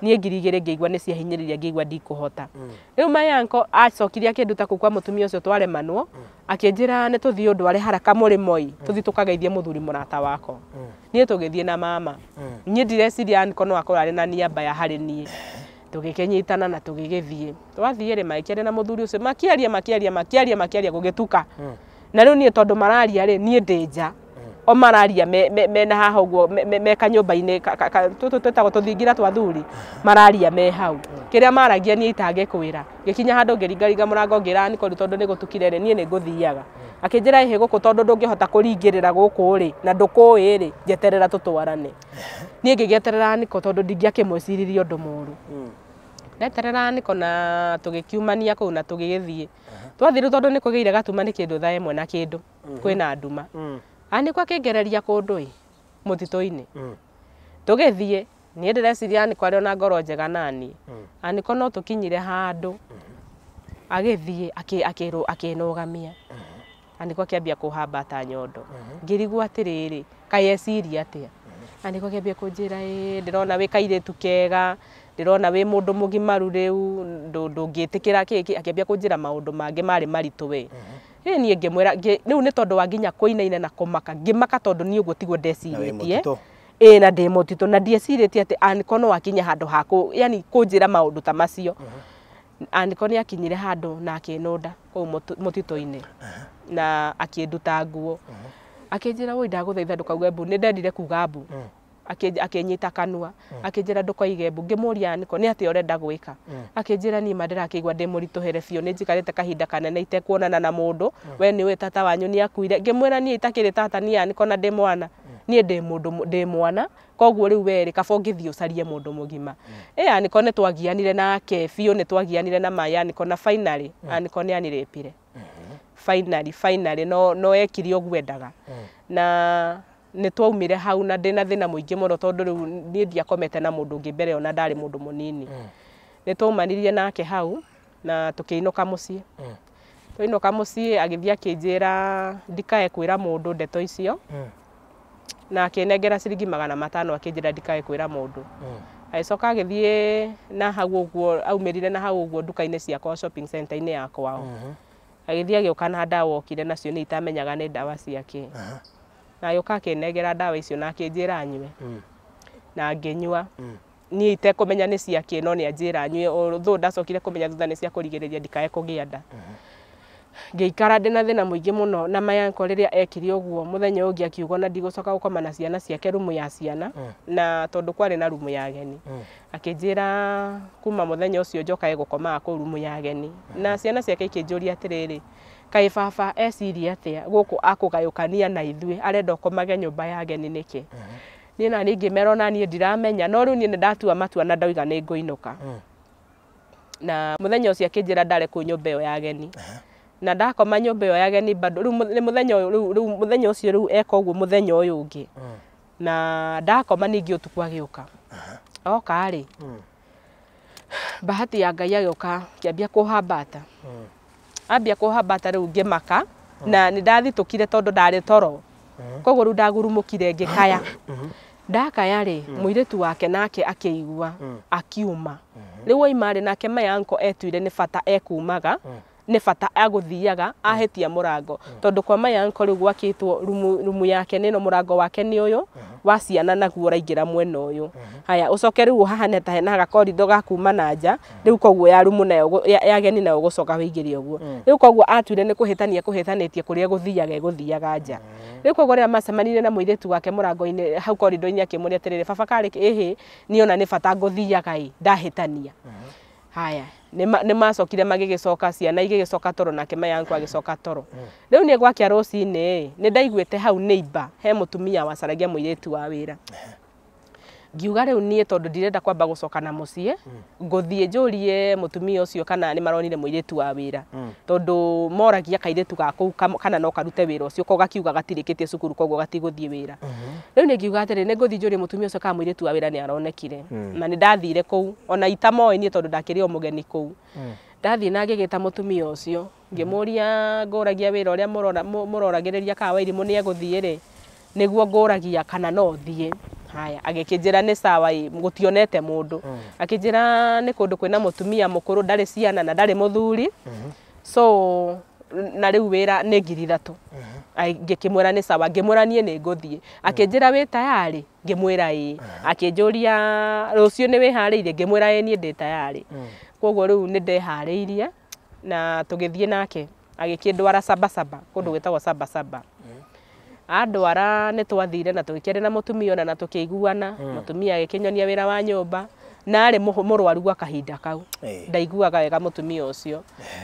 nie ngiri igiri ngigwa ni ciahinyiriria ngigwa ndikuhota mhm. riu mayanko acokiria akinduta ta kwa mutumia ucio twaremanwo akinjira ni tuthii ari haraka muri moi tuthii tukageithie muthuri murata wako nie tugithie na mama nie ndireciria no akorwo ari na niaba ya hari niä tugikinyitana na tugigithie twathiä rä magä na må thuri å cio makiaria makiaria makiaria makiaria gå hmm. na rä u niä mararia rä niä ndä nja hmm. o mararia mena haha å guo meka nyå mba-inä tå twätagwo tå twa thuri hmm. mararia me hau kä maragia niä itange kwä ra gä kinya handå ngä ringariga må rango ngä ra nä koru tondå nä gå tå kire rä niä nä ngå thiaga na ndå kå ä rä njeterera tå twarane niä ngä gä eterera nä ko ndeterera niko na tugikiumania kuu na tugigithie twathi riu tondu nikugiire gatuma mhm. ni kindu thaa imwe na kindu na nduma mhm. ani kwa kingereria kundu i mutito-ini mhm. tugithie niä ndä reciria nä kwarä ona ngoro njega nani aniko no tå kinyire handå agä thiä akĩnågamia aniko akä ambia kå hamba ta nyondo ngä rigwo atä rä rä kaeciria atä a aniko akä ambia kå njä ra ndä rona wä kairä tu kega ndirona wi mundu mugimaru riu ndungitikira kiki akiambia kunjira maundu mangi mari maritu we ni mm-hmm. niä ngä mwä ra rä u nä tondå wa nginya kåinaine na kåmaka ngä maka tondå niä å guo tigwo ndecirä tie na ndä må titå na ndiecirä tie atä anko no akinya handå hakå yani kå njä ra maå ndå ta macio mm-hmm. anko nä akinyire handå na akä nå nda kå må titå-inä mm-hmm. na akä nduta nguo akä njä ra å i ndagå thaitha ndå kauga nä ndendire kuga mbu mm akinyita kanua mm. akinjira ndukoige mbu ngimuria niko ni ati urenda gwika mm. akinjira ni ma ndirakigwa ndi murito here fio ni njikarite kahinda kanene kuonana na mundu mm. we ni we tata wanyu ni akuire ngimwira ni itakiri tata ni ani kona ndi mwana ni ndi mundu ndi mwana koguo rä we ri kaba å ngä mundu mugima e ani kone twagianire na ke fio ni twagianire na maä aniko kona finally ani kone ani repire mm-hmm. finally finally no, no ekire å na nä twaumire hau na ndä na thä na må ingä må no tondå rä u niä ndiakomete na må ndå ngä mbere ona ndarä må ndå må nini mm. nä twaumanirie nake hau na tå kä inåka må ciä mm. tå inå ka må ciä agä thiä akä njä ra ndikae kwä ra må ndå ndeto icio mm. na akä nengera ciringi magana matano akä njä ra ndikae kwä ra må ndå agĩcoka agĩthiĩ na hau ũguo aumĩrire na hau ũguo nduka-inĩ ciakwa shopping center-inĩ ya kwao mm-hmm. agĩthiĩ agĩũka na ndawa okire nacio nĩ itamenyaga nĩ ndawa ciake na yoka kenegera dawa icio na kinjira nyue mm. na nginyua mm. niä itekåmenya nä ciakä no nä anjä ra nyue thå ndacokire kå thutha ni cia kå rigä rä ria ndikae kå gä nda mm-hmm. ngä ikara ndä na thä na må ingä må no mayanko rä ekire å guo må akiugo na ndigå gukoma na ciana ciake rumu ya ciana mm. na tondu kwari na rumu ya geni akinjira kuma muthenya ucio å cio njokae gå komaga rumu ya geni na ciana ciake ikinjuria atiriri kai baba ecirie atä a gå kå akå na ithuä arenda å komage nyå mba ya geni nä kä na nä ngä mera ona ndiramenya no rä ni niä nä ndatua matua na ndauga ni ngå na muthenya thenya å ndare ku nyumba mba ya geni na ndakoma nyå mba yo ya geni bado rä ni muthenya å muthenya ucio u eka ugu muthenya uyu thenya mm. na ndakoma ningä å tukå agä å oka ri mm. bahati ya ngai agiuka kiambia ka mm ambia kuhambata riu ngimaka na nä ndathitåkire tondå ndarä toro koguo rä u ndagurumå ngikaya ndakaya rä må wake nake akä igua akiuma rä u nake mayanko etuire nä bata ekumaga nä bata agåthiaga ahätia må rango mm. tondå kwa mayanko rä u gwakĩtwo rumu yake nä no må rango wake nä å yå wa ciana naguo raingä ra mwena å yå mm-hmm. haya å coke rä u haha netahenaga gakorido gakuma na nja mm-hmm. rä u koguo ya rumu nayo ya geni nayo gå coka wä ingä re å guo mm. rä u koguo atuire nä kå hä tania kå hä tanä kå rä a gå thiaga gå thiaga nja mm-hmm. rä u koguo rä a macemanire na må irä tu wake må rango-inä hau korido-inä akä må ria atä rä rä baba karä ä hä nä ona nä bata ngå thiaga ä ndahä tania haya nä macokire coka ciana coka toro nake mayangu coka toro mm. rä u nä a rå cinä nä ndaiguä te hau nä imba he må tumia wacaragia må irä tu wa wä ra ngiuga rä u niä tondå ndirenda kwamba gå coka na må ciä mm. ngå thiä njå rie må tumia å cio kana nä maronire må irä tu wa wä ra mm. tondå moragia kairä tu gakå u kana no karute wä ra å cio koguo gakiuga gatirä kä tie cukuru koguo gatigå thiä wä ra mm-hmm. rä u nä ngiuga atä rä nä ngå thiä njå rie må tumia å cio kana må irä tu wa wä ra nä aronekire mm. na nä ndathire kå u ona itamoä niä tondå ndakä rä o må geni kå u ndathiä na ngä gä ta må tumia å cio ngimuria nguragia wira uria muroragiriria kana wairimå nä egå thiä rä nä guo ngåragia kana no thiä haya agĩkĩnjĩra nĩ sawa ĩ gũtionete mũndũ mm. akĩnjĩra nĩ kũndũ kwĩna mũtumia mũkũrũ ndarĩ ciana na ndarĩ mũthuri mm -hmm. so na rĩu wĩra nĩ ngiri ithatũ mm-hmm. ngĩkĩmwĩra uh -huh. nĩ sawa ngĩmwĩra niĩ nĩ ngũthiĩ mm. akĩnjĩra wĩ tayarĩ ngĩmwĩra ĩ mm. akĩnjũria rũciũ nĩ wĩharĩirie ngĩmwĩra ĩ niĩ ndĩ tayarĩ koguo mm. -huh. kwoguo rĩu nĩ ndeharĩirie na tũgĩthiĩ nake agĩkĩndwara sabasaba kũndũ gwĩtagwo sabasaba andwara nä twathire na tå na mutumia ona na tå kä iguana mutumia mm. agä kä nyonia wä ra wa nyå mba narä må rwaru gwa kahinda kau ndaiguaga wega må tumia å cio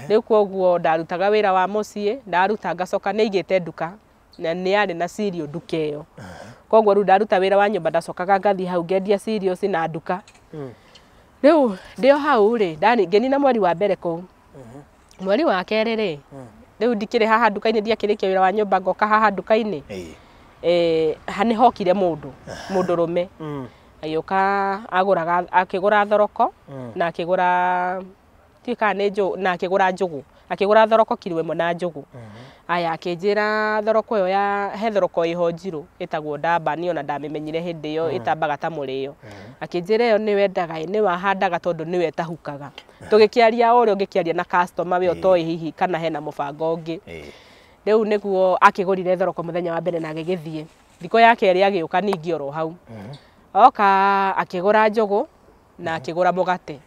rä u koguo ndarutaga wä ra wa må ciä ndaruta ngacoka nä aigä te nduka na nä yarä na cirio nduka ä yo koguo rä u ndaruta wä ra wa nyå mba ndacokaga ngathi hau ngendia cirio na nduka mm. rä u ndä o hau rä ngenina mweri wa mbere kå mweri wa kerä rä riu ndikire haha nduka-inä ndiakirikia wira wa nyumba ngoka haha eh inä nä hokire må ndå ah. må ndå rå me mm. akigura ka agå raga akä gå ra thoroko mm. na akä gå ra ndikä ne njå na akä njugu akigura thoroko kiro ä mwe na njå mhm. aya akinjira thoroko yo ya he thoroko iho njiru itagwo ä tagwo ndamba nä ona ndamä menyire hä yo itambaga mhm. ta må akinjira yo ni wendaga ni wahandaga tondu ni we tahukaga tå gä kä aria å we otoi hihi kana hena må bango å ngä rä guo akä thoroko muthenya wa mbere na agä thiko yake thikå agiuka kerä agä hau mhm. oka akigura njugu na akigura mugate ra må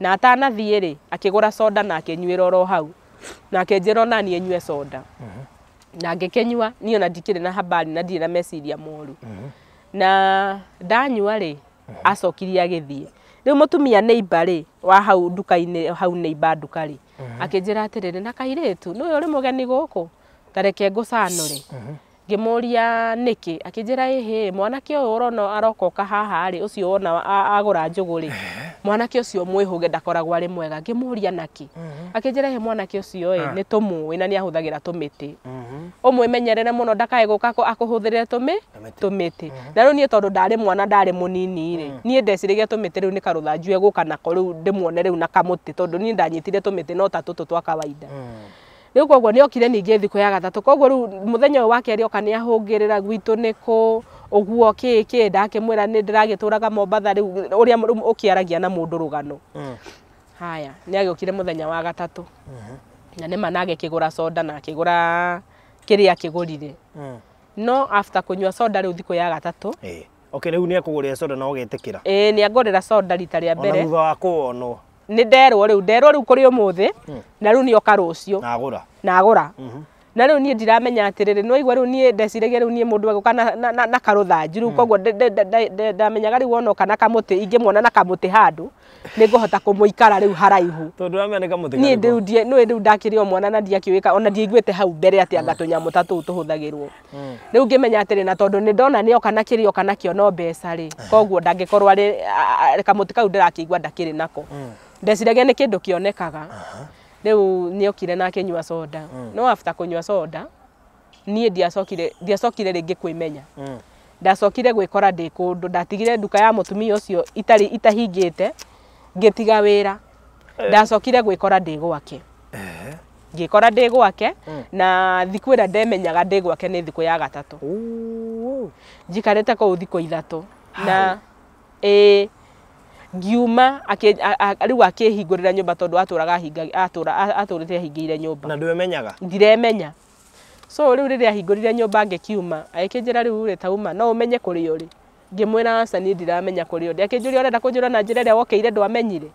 na atanathiä rä akĩgũra soda na akĩnyuĩra oro hau na akenjĩra ona niĩ nyue soda na ngĩkĩnyua niĩ ona ndikĩrĩ na habari na ndirä na meciria moru na ndanyua rä acokirie agĩthiĩ rĩu mũtumia neiba rĩ wa hau nduka-inĩ hau neiba nduka rĩ akĩnjĩra atĩrĩrĩ na kairĩtu nĩũĩ ũrĩ mũgeni gũkũ tareke ngũcanũre ngimuria niki akinjira ihi mwanake uyu urona arokoka haha ri ucio wona agura njuguri mwanake ucio mwihuge ndakoragwa ri mwega ngimuria naki mhm. akinjira ihi mwanake ucio ri ah. ni tumui na ni ahuthagira tumiti umwimenyerere mhm. muno ndakae guka akuhuthirire tumi tumiti mhm. na riu nie tondu ndari mwana ndari munini ri mm. nie ndecirige tumiti riu ni karuthanju eguka nako riu ndimuone riu na kamuti tondu nie ndanyitire tumiti no ta tutu twa kawaida mm rä u koguo nä okire ningä thikå ya gathatå koguo rä u må thenya å yå wa kerä oka nä ahångä rä ra gwitå nä kå å guo kä kä ndakä mwä ra nä ndä ragä tå raga na må ndå rå gano haya nä agä å kire må thenya wa gatatå na nä ma na agä kä gå soda na akä kiri ra kä rä no after kunywa soda rä u thikå ya gatatu okay rä u nä akå soda na å getä kä ra ä nä angå soda rita rä a mbere thutha wa kå wonwo ni nderwo riu u nderwo rä u kå rä å må thä na rä u oka rå cio mhm. na agå na riu nie ndiramenya atiriri no igwa riu nie rä riu nie mundu aguka na na karutha njiru rä u hmm. koguo ndamenyaga rä ona kana kamuti tä ingä na kamuti handu ni nä ngå hota kå må ikara rä ni haraihu niä nä rä u ndakä rä o mwana na ndiakä ona ndiaiguä te hau mbere ati anga hmm. tå nyamå tuhuthagirwo hmm. riu ngimenya atiriri na tondu ni ndona ni oka na kä rä oka nakä ono mbeca rä eh. koguo ndangä korwo kamå kau ndä ndakiri nako mm ndeciragia nä kä ndå kä onekaga rä u nä okire na nyua soda mm. no after kå soda niä ndiacokire rä ngä kwä menya mm. ndacokire gwä kora ndä kå ndå ndatigire nduka ya må tumia å cio itahingä te ngä tiga wä ra eh. ndacokire gwä kora ndä gwake ngä kora ndä gwake mm. na thikå ä rä a ndemenyaga ndä gwake nä thikå ya gatatå njikarä te kå u thikå ithatå na ä ngiuma riu akĩhingũrĩra nyũmba tondũ atura atũrĩte ahingĩire nyumba na ndwemenyaga ndiremenya so riu riria ahingũrire nyũmba ngikiuma agĩkĩnjĩra riu ri tauma no ũmenye kũrĩa ũrĩ ngĩmwĩra aca niĩ ndiramenya kuri uri akinjuri ũrenda kũnjĩra na njĩra ĩrĩa wokĩire ndwamenyire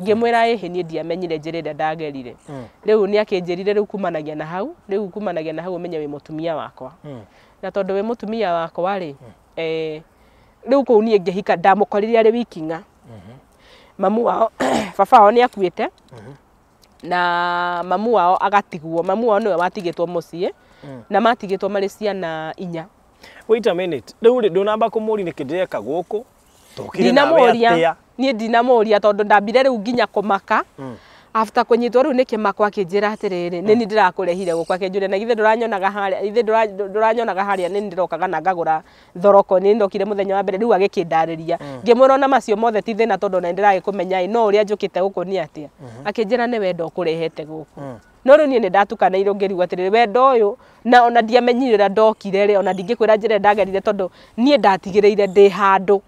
ngĩmwĩra ĩhĩ niĩ ndiamenyire njira ria ndagerire hmm. riu ni akinjirire riu kumanagia na hau riu kumanagia na hau umenye wĩ mutumia wakwa hmm. na tondu wĩ mutumia wakwa rĩ hmm. eh, rĩu kũu niĩ ngĩhika ndamũkorire arĩ wiki ng'a mamu wao baba wao niakuite mhm. na mamu wao agatigwo mamu wao niwe watigitwo mucii mm. na matigitwo mari ciana inya wait a minute riu ndunamba kumuri nikindeka guku tokire na ndinamuria ni ndinamuria tondu ndambire riu nginya kumaka mm after kunyitwo riu niki makwa kinjira atiriri hmm. ni ni ndirakurehire gukwa kinjure na githe nduranyonaga haria ithe nduranyonaga haria ni ndirokaga na ngagura thoroko ni ndokire muthenya wa mbere riu agikindariria hmm. ngimwira ona macio mothe ti thina tondu na ndiragikumenya no uria njukite guku ni atia hmm. akinjira ni wendo kurehete guku no rä u niä nä ndatukanäirwo ngä rigwo atä rä wenda å yå na ona ndiamenyire å rä a ndokire rä ona ndingä kwä ra njä ra ndagerire tondå niä ndatigä rä ire ndä handå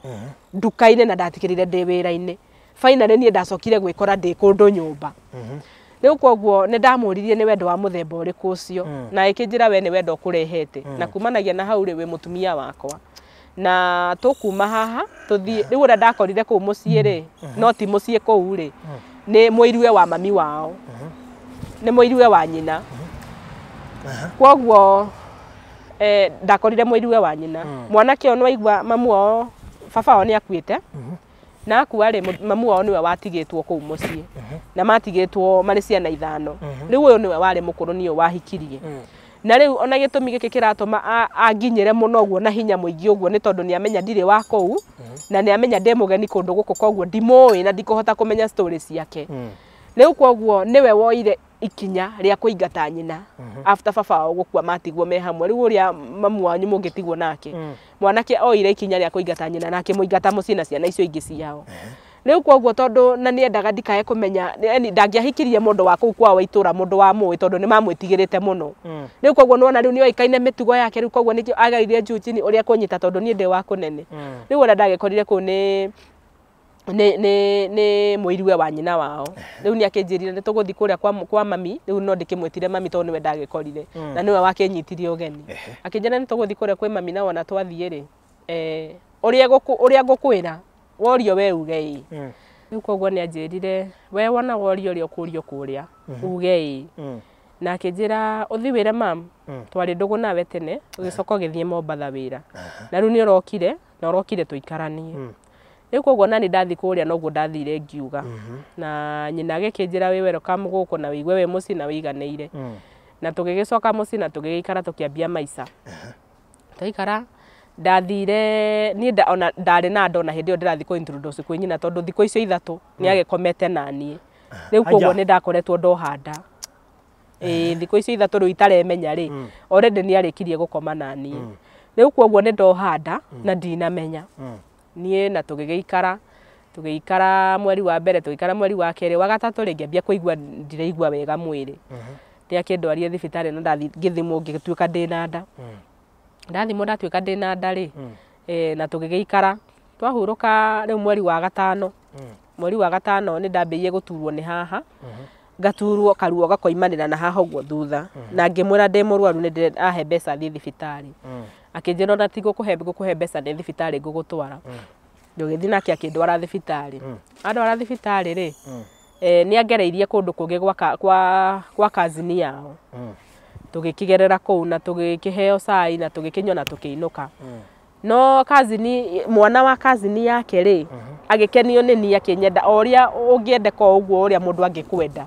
nduka-inä na ndatigä rä ire ndä wä ra-inä finally nie ndacokire gwikora ndi kundu nyumba mhm. ri uko guo ni ndamuririe ni wendo wa muthemba uri kucio mm. na ikinjira we ni wendo kurehete mm. na kumanagia na hauri we mutumia wakwa na tukuma haha tuthie mm. riu ra ndakorire ku mucie ri no ti mucie ku uri ni muirwe wa mami wao mm-hmm. ni muirwe wa nyina mm-hmm. uh-huh. kwoguo eh, ndakorire muirwe wa nyina mwanake onwaigwa mamu wao baba wao ni akuite mm-hmm. na akua rä mamu wao niwe watigätwo kå u må ciä mhm. na two marä ciana ithano mhm. rä u å yå nä we warä må kå rå nä wahikirie mm. na rä u ona gä tå mi gä kä kä ratå ma anginyä re må no guo na hinya må ingä å guo nä tondå nä amenya ndirä wa kå u mhm. na nä amenya ndä må geni kå ndå gå kå koguo ndimå ä na ndikå hota kå menya ciake mm riu koguo niwe woire ikinya ria kuingata nyina mm -hmm. after baba wao gukua matigwo me hamwe riu uria mamu wanyu mungitigwo nake mm. mwanake oire ikinya ria kuingata nyina nake muingata mucii na ciana icio ingi ciao mhm. mm -hmm. riu koguo tondu na niendaga ndikae kumenya yani ndangiahikirie mundu wa kuu kwao itura mundu wa mui tondu ni mamwitigirite muno mm. riu koguo niwona riu nioikaine mitugo yake riu koguo nikio agarire njujini uria kunyita tondu nie ndi wa kunene mm. riu ona ndagekorire kuu ni ne ne mwirwe wa nyina wao riu ni akinjirire ni tuguthi kuria kwa kwa mami riu no ndikimwetire mami to niwe ndagikorire hmm. na niwe wake nyitire ogeni akinjana ni tuguthi kuria kwa mami nawo na twathie ri eh uri aguku uri angukwira worio we uge i hmm. riu kwoguo ni anjirire we wona worio uri okurio kuria hmm. uge i na akinjira uthi wire mam twari ndugu nawe tene ugicoka githie mobatha wira na riu ni urokire na urokire tuikaranie rä u koguo nani ndathi kå rä a noguo ndathire ngiuga mhm. na nyina gä kä njä ra wä wero kamå gå kå na wä igue wä må ciä na wä iganä ire mm. na tå gä gä coka må ciä na tå gä gä ikara tå kä ambia maica twaikara ndathire niä ona ndarä na andå ona hä ndä ä yo ndä rathi kwä nyina tondå thikå icio ithatå mm. nä agäkomete naniä rä u koguo nä ndakoretwo ndohanda thikå icio ithatå rä u itaremenya rä orendä mm. nä arä kirie gå koma naniä rä u koguo nä ndohanda na ndinamenya niä na tå gä ikara tå gä ikara mweri wa mbere tå ikara mweri wa kere wa gatatå rä ambia kå ndiraigua wega mwä rä rä akä ndwarie na ndathi ngä ngituika ndina nda mhm. ndathi mo ndatuika ndina nda ri eh mhm. na tå twahuruka gä mweri wa gatano mhm. mweri wa gatano ni ndambä gå turwo nä haha ngaturwo karuo gakoimanira na haha guo thutha na ngimwira mwä ra ndä ahe besa thiä thibitarä akinjira ona ti ngukuhe ngukuhe mbeca ni thibitarä ngugutwara mm. ndugithii nake akindwara thibitarä mm. andwara thibitarä rä mm. e, nä angereirie kå ndå kå ngä gwa kazini yao tugikigerera kũu na tugikiheo sai na tũgĩkĩnyua na tũkĩinũka no kazini mwana wa kazini yake rĩ mm-hmm. agĩkenio ni niĩ akĩnyenda o ungiende ko uguo oria mundu angikwenda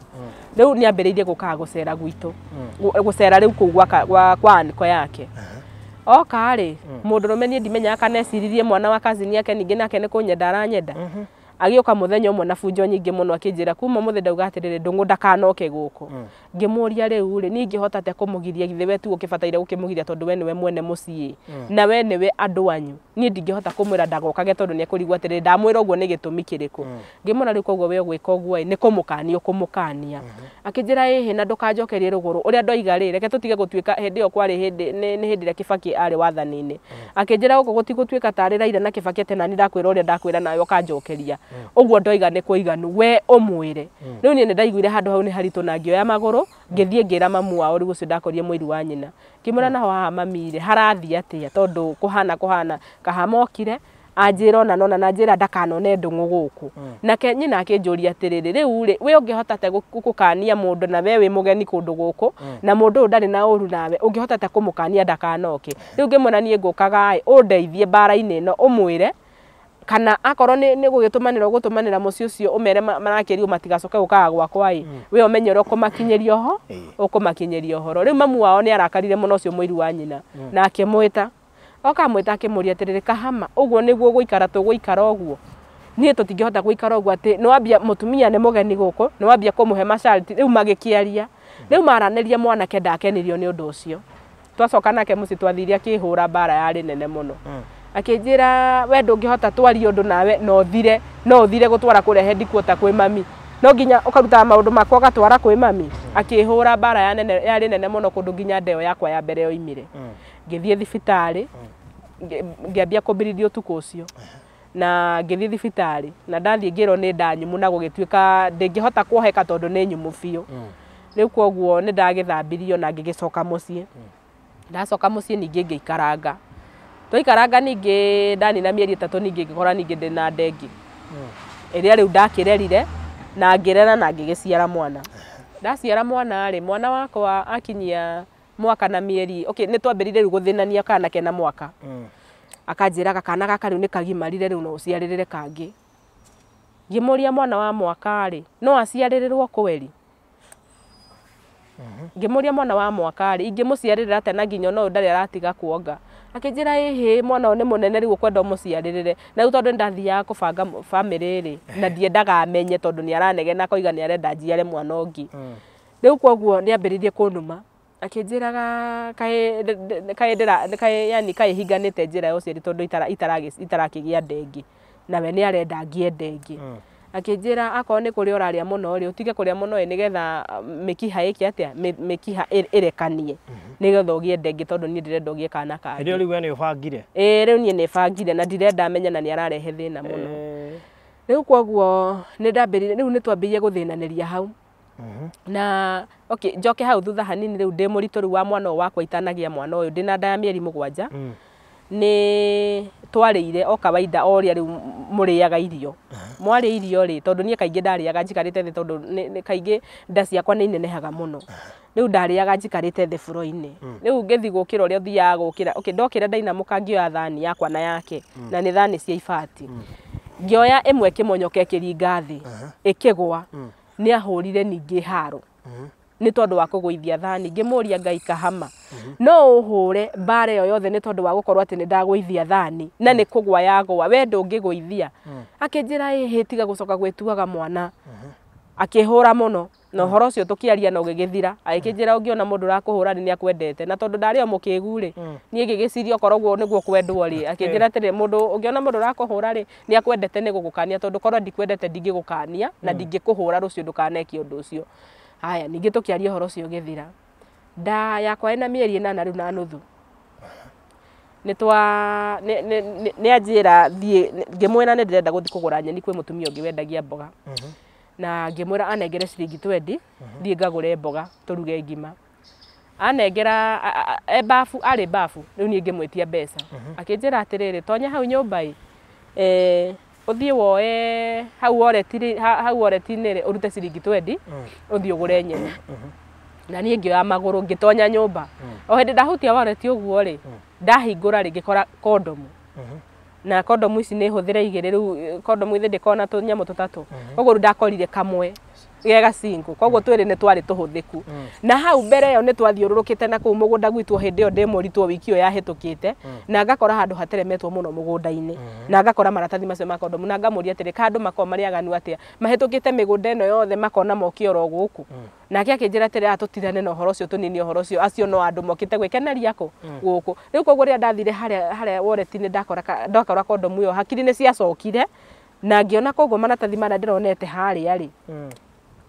riu ni ambereirie gukaga gucera gwitũ gucera riu kũu gwa kwa anko yake uh -huh oka rä må mm. ndå rå me niä ndimenyaga kaneciririe mwana wa kazini yake ningä nake nä kå nyenda aranyenda mhm agioka muthenya umwe na funjo nyingi muno akinjira kuma muthe ndauga atiriri ndungu ndakanoke guku hmm. ngimuria riu ri ni ngihota te kumugiria githe we tu ukibataire gukimugiria tondu we niwe mwene mucii hmm. na we niwe andu anyu ni ndingihota kumwira ndagokage tondu ni akurigwa atiriri ndamwira uguo ni gitumi kiriku hmm. ngimwira riu koguo we ugwika uguo ni kumukania ukumukania akinjira ihi na ndukanjokerie ruguru uri uria aiga ri reke tutige gutwika hindi yo kwari hindi ni hindi ria kibaki ari wathanini akinjira guku gutigutwika tarira ira na kibaki ati nani ndakwira uria ndakwira nawe ukanjokeria uguo ndoiga ne kuiganu we omwire mm. riu ni ndaiguire handu hau nä haritå na ngioya magå ngithie ngira mamu wao rä gå cio ndakorire mweri wa nyina ngä mm. na wa mamire harathi atia tondu kuhana kuhana kahamokire anjira na nona na njira ndakanone ndungu guku mm. na ke nyina akinjuria atiriri riu ri we ungihota te gukukania mundu na we wi mugeni kundu guku na mundu ndari na uru nawe ungihota te kumukania ndakanoke riu ngimona nie ngukaga undeithie mbara-ini ino umwire kana akorwo nä gå gä tå manä ra gå tå manä ra må ciä å cio å mere marakä matigacoke gå kaga gwakwa ä mm. wä o menye å rä a å kå makinyä ria ho å kå makinyä ria horo rä u mamu wao nä arakarire må no å cio må iri wa nyina mm. na akä mwä ta okamwä ta akä må ria atä rä rä kahama å guo nä guo gå ikara tå gå ikara å guo niä tå tingä hota gå ikara å guo atä nä wambia må tumia nä må geni gå kå nä wambia kå må he macariti rä u magä kä aria rä u maraneria mwanake ndakenirio nä å ndå å cio twacoka nake må ciä twathire akä hå ra mbara yarä nene må no mm akinjira we ndungihota twari undu nawe no thire no thire gutwara kure kurehe kuota kwi mami no ginya ukarutaga maundu makwa gatwara kwi mami hmm. akihura bara ya nene yarĩ nene mũno kundu ginya ndeo yakwa ya mbere yoimire hmm. ngithie thibitari hmm. ngiambia kumbirithia tuko ucio uh-huh. na ngithie thibitari na ndathie ngirwo ni ndanyumu na gugituika ndingihota kuoheka tondu ni nyumu fio riu koguo ni ndagithambirio na ngigicoka mucii ndacoka mucii ningi ngiikaranga twaikaranga ningä ndanina mieri ätatå ningä ngäkora ningä ndä na ndengi ä rä a rä u ndakä rerire na ngä rera na ngä gä ciara mwana ndaciara mwana rä mwana wakwa akinyia mwaka na mieri okay, nä twambä rire rä u gå thä nania kanake na mwaka mm. akanjä ra gakana gaka rä u nä kagimarire rä u no å ciarä rä re kangä ngä må ria mwana wa mwakarä no aciarä rä rwo kweri ngä må ria mwana wa mwakarä ingä må ciarä rä ra tena nginya no ndarä aratiga kuonga akinjira ihi mwana ni munene riu kwenda muciaririre na riu tondu ndathia kubanga family ri eh. na ndiendaga amenye tondu ni aranege na koiga ni arenda njiare mwana ungi mm. riu kwoguo ni ambiririe kunuma akinjiraga kai kai yani kai higanite njira yo ciari tondu itara itara itara kigia ndengi na we ni arenda ngie ndengi mm. akinjira akorwo ni kuri uraria muno ri utige kuria muno ni getha mikiha um, iki atia mikiha irekanie mhm. ni getha ugie ndenge tondu ni ndirenda ugie kana ka ndio riu ni ufangire eh riu ni ni fangire na ndirenda amenye na ni ararehe thina muno riu kwaguo ni ndambirire riu ni twambirie guthinaniria hau mhm. na okay njoke hau thutha hanini riu ndi muritu riu wa mwana wakwa itanagia mwana uyu ndina nda ya mieri mugwanja mm. nä twarä ire oka orä a rä u må rä aga irio mwarä irio rä tondå niäkaingä ndarä aga njikarä tethokaingä ndaciakwa nä inenehaga må no rä u ndarä aga njikarä te theburoinä hmm. rä u ngä thi gå kä ra å rä a thiaga ndokä ra ndainamå ka ngä oya thani yakwa na yake hmm. na nä thani cia ibati hmm. ngä oya ä mwe kä monyoke kä ringa thä ä kä gwa nä ahå rire ningä haro nä tondå wa kå gå ithia thani ngä må ria ngai kahama mhm. no å hå re mbara ä yo yothe nä tondå wa gå korwo atä nä ndagå ithia thani na nä mhm. kå gwa yagwa we ndå ngä gå ithia mhm. akä njä ra ä tiga gå coka gwä tuaga mwana akä hå ra må no na horo ucio tukiaria na ugigithira agikinjira ungiona mundu urakuhurani ni akwendete na tondu ndari o mukigu ri nie ngigiciria okorwo guo kwendwo ri akinjira atiri mundu ungiona mundu urakuhura ri ni akwendete ni gugukania tondu korwo ndikwendete ndingigukania na ndingikuhura rucio ndukaneki undu ucio aya ningä tå kä aria å horo å cio å gä thä ra nda yakwa ena mä eri ä nana rä u na nuthu nä twa nä anjä ra ngä mwena nä ndä renda gå thiä kå gå ra nyeni kwä må tumia å ngä wendagia mboga mhm. na ngä mwä ra anengere ciringi twendi mhm. thiä ngagå re mboga tå ruge ngima anengera e bafu ari bafu ni ngä mwä tia mbeca mhm. akä njä ra atä rä rä tonya hau nyå mba uthie woe hau woreti hau woreti ni urute ciringi twendi uthie mm. ugure nyene mm-hmm. na nie ngio ya maguru ngitonya nyumba mm. o hindi ndahutia woreti uguo ri mm. ndahingura ringikora kondomu mm-hmm. na kondomu ici ni huthire igiri riu kondomu ithe ndikona tunyamu tutatu mm-hmm. uguru ndakorire kamwe gega cingo koguo mm. twä rä twari tuhuthiku mm. na hau mbere yo nä twathiururukite na kå mugunda gwitwo hinde yo ndä moritwo wiki ä yo yahä na ngakora handu hateremetwo muno mugunda må mm. na ngakora maratathi macio makondomu na ngamå ria atä rä kandå makorwo atia aganu migunda ino yothe makona mokä oro guku nake akä njä ra na å horo å cio tå nini å horo å acio no andu mokite te gwä guku riu gå kå rä u koguo rä a ndathire harä a woretinä ndakora kondomu ä yo hakiri nä ciacokire na ngiona ona koguo maratathi marä a ndä ronete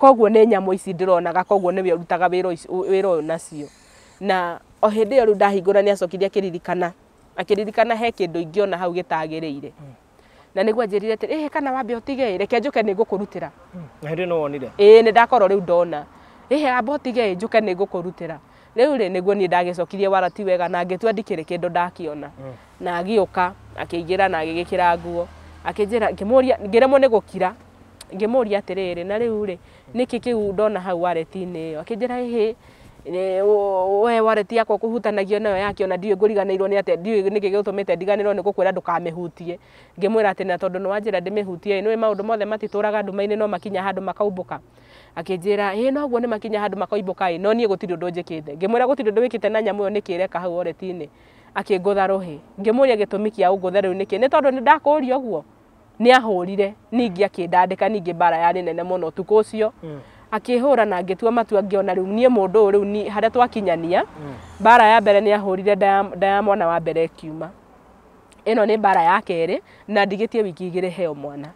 koguo ne nyamå ici ndä ronaga koguo nä we å rutaga wä ra å yå nacio na o hä ndä ä yo rä u ndahingå ra nä acokire akä ririkana akä ririkana he kä ndå hau gä tagä ire hmm. na nä guo njä rire atä kana wambe å tige reke njå ke nä ngå kå rutä ra hmm. na hä ndä ä no wonire ä nä ndakorwo rä u ndona ä abo å tige njå ke nä ngå kå rutä ra rä u rä nä guo niä ndagä cokirie wara ti wega na ngä tua ndikä rä kä ndå ndakä ona hmm. na agä å ka akä na agä gä kä ra nguo akä njä ra ngä remwo nä gå kira ngimuria atiriri na riu ri niki kiu ndona hau wareti-ini iyo akinjira hihi we wareti yakwa kuhutanagio nayo yake ona ndiũĩ ngũriganĩirwo nĩ atĩa ndiũĩ nĩkĩ gĩtũmĩte ndiganirwo ni gũkwĩra ndũkamĩhutie ngimwira ati na tondu ni wanjira ndĩmĩhutie ni maundu mothe matituraga nduma-inĩ no makinya handu handũ akinjira hi no guo ni makinya handu makoimbũka ĩ no nie gũtirĩ ũndũ njikite ngimwira gũtirĩ ũndũ wikite na nyamũ ĩyo nĩkĩ hau wareti-inĩ akĩngũtha rũhĩ ngĩmũria gĩtũmi kĩa ni rĩu ni nĩ tondũ nĩ ndakũria ni ahurire ningi akindandika ningi bara yarĩ nene mũno tuko ũcio mm. na ngĩtua matua ngĩona riu nie mundu riu ni hada twakinyania mm. bara ya mbere nĩ ahũrire ya mwana wa mbere kiuma ino ni bara ya kere na ndigĩtie wiki igĩrĩ heo mwana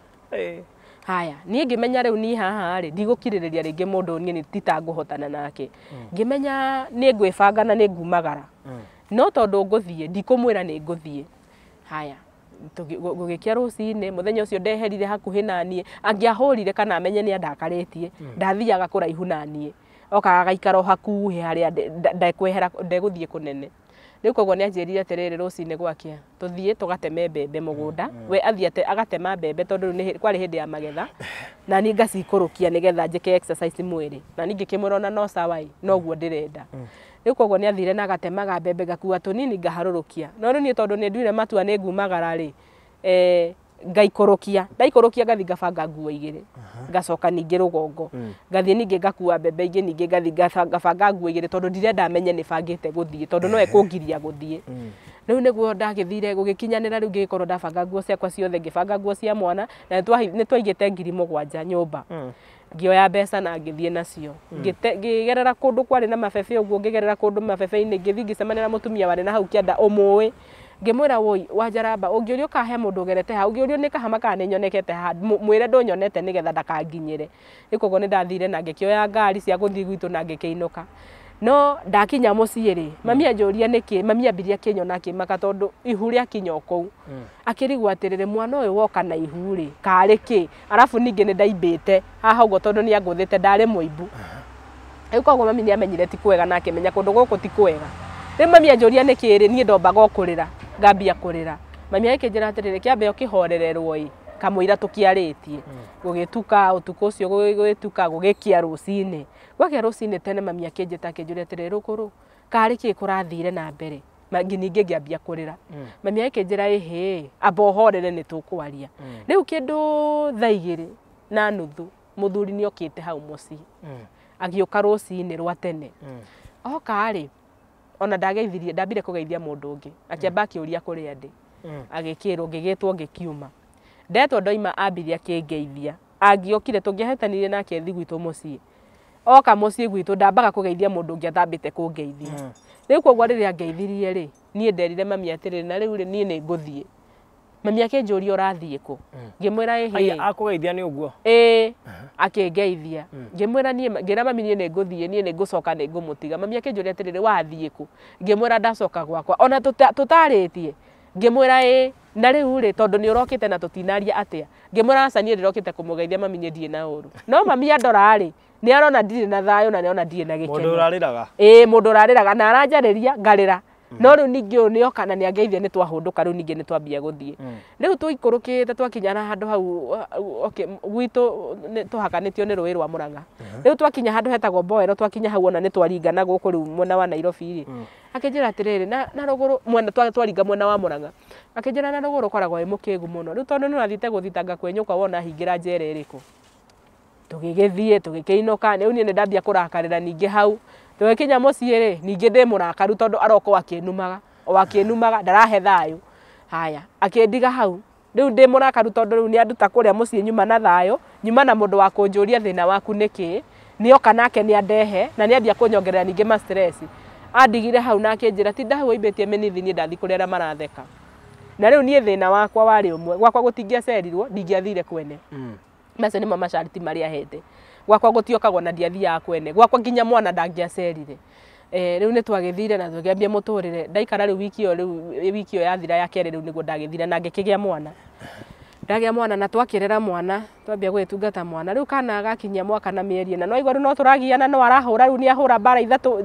haya ni ngimenya riu ni haha rĩ ndigũkirĩrĩria rĩngĩ mũndũ ni titanguhotana nake mm. ngimenya ni nĩ na ni ngumagara mm. no tondu nguthie ndikũmwĩra ni nguthie haya gå cinä må thenya å cio ndeherire hakuhä naniä angä ahå rire kana menye ni andakaritie hmm. ndathiaga kå kuraihu nanie okaga agaikara hakuhi haria ndekwehera ndeguthie kunene riu koguo ni anjirire atiriri tå thiä tå gateme mbembe må mugunda hmm, hmm. we athie agatema mbembe tondu kwarä kwari hindi ya magetha na ni ngacikurukia nigetha njike exercise rä na ningi kimwira ona no sawa noguo ndirenda riu koguo ni athire na gatemaga mbembe gakua tunini ngaharurukia no riu nie tondu ni nduire matua ni ngumagara ri eh, ngaikurukia ndaikurukia ngathi ngabanga nguo igiri ngacoka ningi rugongo mm. ngathi ningi ngakua mbembe ingi ningi ngathi ngabanga nguo igiri tondu ndirenda menye ni bangite guthii tondu no ekungiria guthii mm. riu niguo ndagithire gugikinyanira riu ngigikorwo ndabanga nguo ciakwa ciothe ngibanga nguo cia mwana na nitwaigite ngiri mugwanja nyumba mm ngioya mbeca na ngithie nacio hmm. ngigerera mm. kundu kwari na mabebe uguo ngigerera kundu mabebe-ini ngithi ngicemania na mutumia wari na hau kianda umui ngimwira woi wanjaramba ungiurio ka he mundu ugerete ha ungiurio ni kahama kana ni nyonekete ha mwire ndunyonete nigetha ndakanginyire ikogo ni ndathire na ngikioya ngari cia guthii gwitu na ngikiinuka no ndakinya mucii ri mami mm. anjuria niki mami ambiria kinyona akimaka tondu ihu ria kinya kou mm. akirigwo atiriri mwana uyu woka na ihu ri kari ki arafu ningi ni ndaimbite hahaugo tondu ni anguthite ndari muibu riu koguo mami ni amenyire ti kwega na akimenya kundu guku ti kwega riu mami anjuria niki ri nie ndombaga ukurira ngambia kurira mami akinjira atiriri kiambe ukihorererwo i kamwira tukiaritie mm. gugituka utuko ucio gwituka gugikia rucini wagia rucinä tene mami akä njä ta akä njå rä atä rä rå kå rå karä kä kå rathire na mbere ningä ngä ambia kå rä ra mm. mami akä njä ra ähä amba å horere nä tå kwaria mm. rä u kä ndå tha rä na nuthu må thuri nä okä te hau må ciä mm. agä å ka rå cinä rwa tene okarä ona ndageithirie ndambire kå geithia må ndå å ngä akä amba akä å ria kå rä a ndä agä kä rwo ngä gä two ngä kiuma ndetwo ndoima ambirie akä ngeithia angiokire tå ngä ahätanirie nake thi må ciä oka mucii gwitu ndambaga kugeithia mundu ngiathambite athambite kungeithia hmm. riu koguo riria ngeithirie ri nie nderire mami atiriri na riu ri nie ni nguthie mami akinjuria urathie ku hmm. ngimwira ehe akugeithia ni uguo ii hmm. akingeithia ngimwira nie ngira mami nie ni nguthie nie ni ngucoka ni ngumutiga mami akinjuria atiriri wathie ku ngimwira ndacoka gwakwa ona tutaritie ngimwira ä na rä u rä tondå nä å rokä te na tå tinaria atä a ngä mwä ra aca niä ndä rokä te kå må geithia na å no mami ri nä arona ndirä na thayå na nä arona ndirä na gä keno må ndå å rarä må ndå å rarä raga na aranjarä ria ngarä ra Mm. no riu ningi ni oka na ni angeithia ni twahunduka riu ningi ni twambia guthie mm. riu twikurukite twakinya na handu hau okay gwito ni tuhakanitio ni ruwi rwa muranga riu twakinya handu hetagwo boero twakinya hau ona ni twaringana guku riu mwena wa nairobi ri mm. akinjira atiriri na na ruguru mwena twa twaringa mwena wa muranga akinjira na ruguru koragwo i mukigu muno riu tondu ni urathite guthitanga kwenyuka wona hingira njere iriku tugigithie tugikeinoka ni uni ni ndambia kurakarira ningi hau twekinya muciiri ningi ndi murakaru tondu aroko numaga o numaga ndarahe thayo haya akindiga hau riu ndi murakaru tondu riu ni anduta kuria mucii nyuma na thayo nyuma na mundu wa kunjuria thina waku niki nioka nake ni andehe na ni ambia kunyongerera ningi ma stress andigire hau na akinjira tinda hau aimbitie mĩnithi niĩ ndathi kũrĩa arĩa maratheka na rĩu niĩ thĩna wakwa warĩ ũmwe gwakwa gũtingĩacerirwo ndingĩathire kwene mm. macio nĩmo macariti marĩa hete gwakwa gutiokagwo na ndiathiaga kwene gwakwa nginya mwana ndangiacerire eh riu nitwagithire na tugiambia muturire ndaikara riu wiki iyo riu wiki yo yathira ya kere riu niguo ndagithire na ngikigia mwana ndagia mwana na twakirera mwana twambia gwitungata mwana riu kana gakinyia mwaka na mieri na no igwa riu no turagiana no arahura riu ni ahura bara ithatu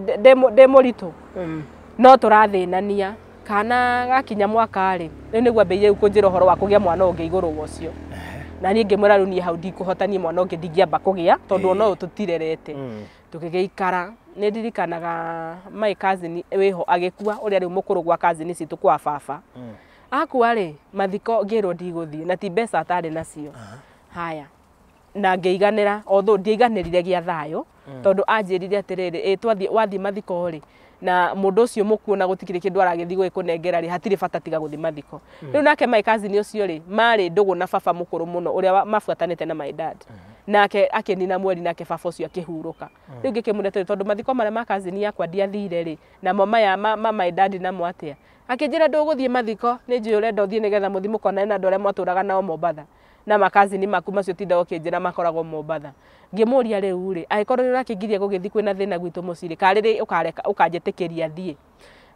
ndi muritu mm. no turathinania kana gakinya mwaka ri riu niguo mbeire kunjira horo wa kugia mwana ungi iguru wocio na niä ngä mwä ra rä u hau ndikå mwana å ngä ndingäamba kå gä a tondå ona å yå tå tirerete mm. tå kä gä ikara nä ndirikanaga my cousin wä ho agä kua å rä a rä u må kå rå gwa cousin citå kwa baba mm. akua rä mathiko ngä rwo ndigå thiä na ti mbeca atarä nacio haya na ngä iganä ra ndiaiganä rire gä a thayå mm. tondå anjä rire atä rä rä mathiko rä na mundu ucio mukuona gutikire kindu aragithii gwikunengera ri hatiri bata tiga guthi mathiko hmm. riu nake my cousin ucio ri mari ndugu na baba mukuru muno uria mafuatanite na my dad hmm. nake akenina mweri nake baba ucio akihuruka hmm. riu ngikimurete tondu mathiko maria ma cousin yakwa ndiathire ri na namo maya ma my dad na mwatia akinjira nduguthii mathiko ni njui urenda uthii nigetha muthi mukona na andu aria mwaturaga nao mombatha na ni maku macio tinda ukinjira makoragwo mombatha ngimuria riu ri angikorwo ni urakingithia gugithi na thina gwitu muciri ri ukareka ukanjetekeria thie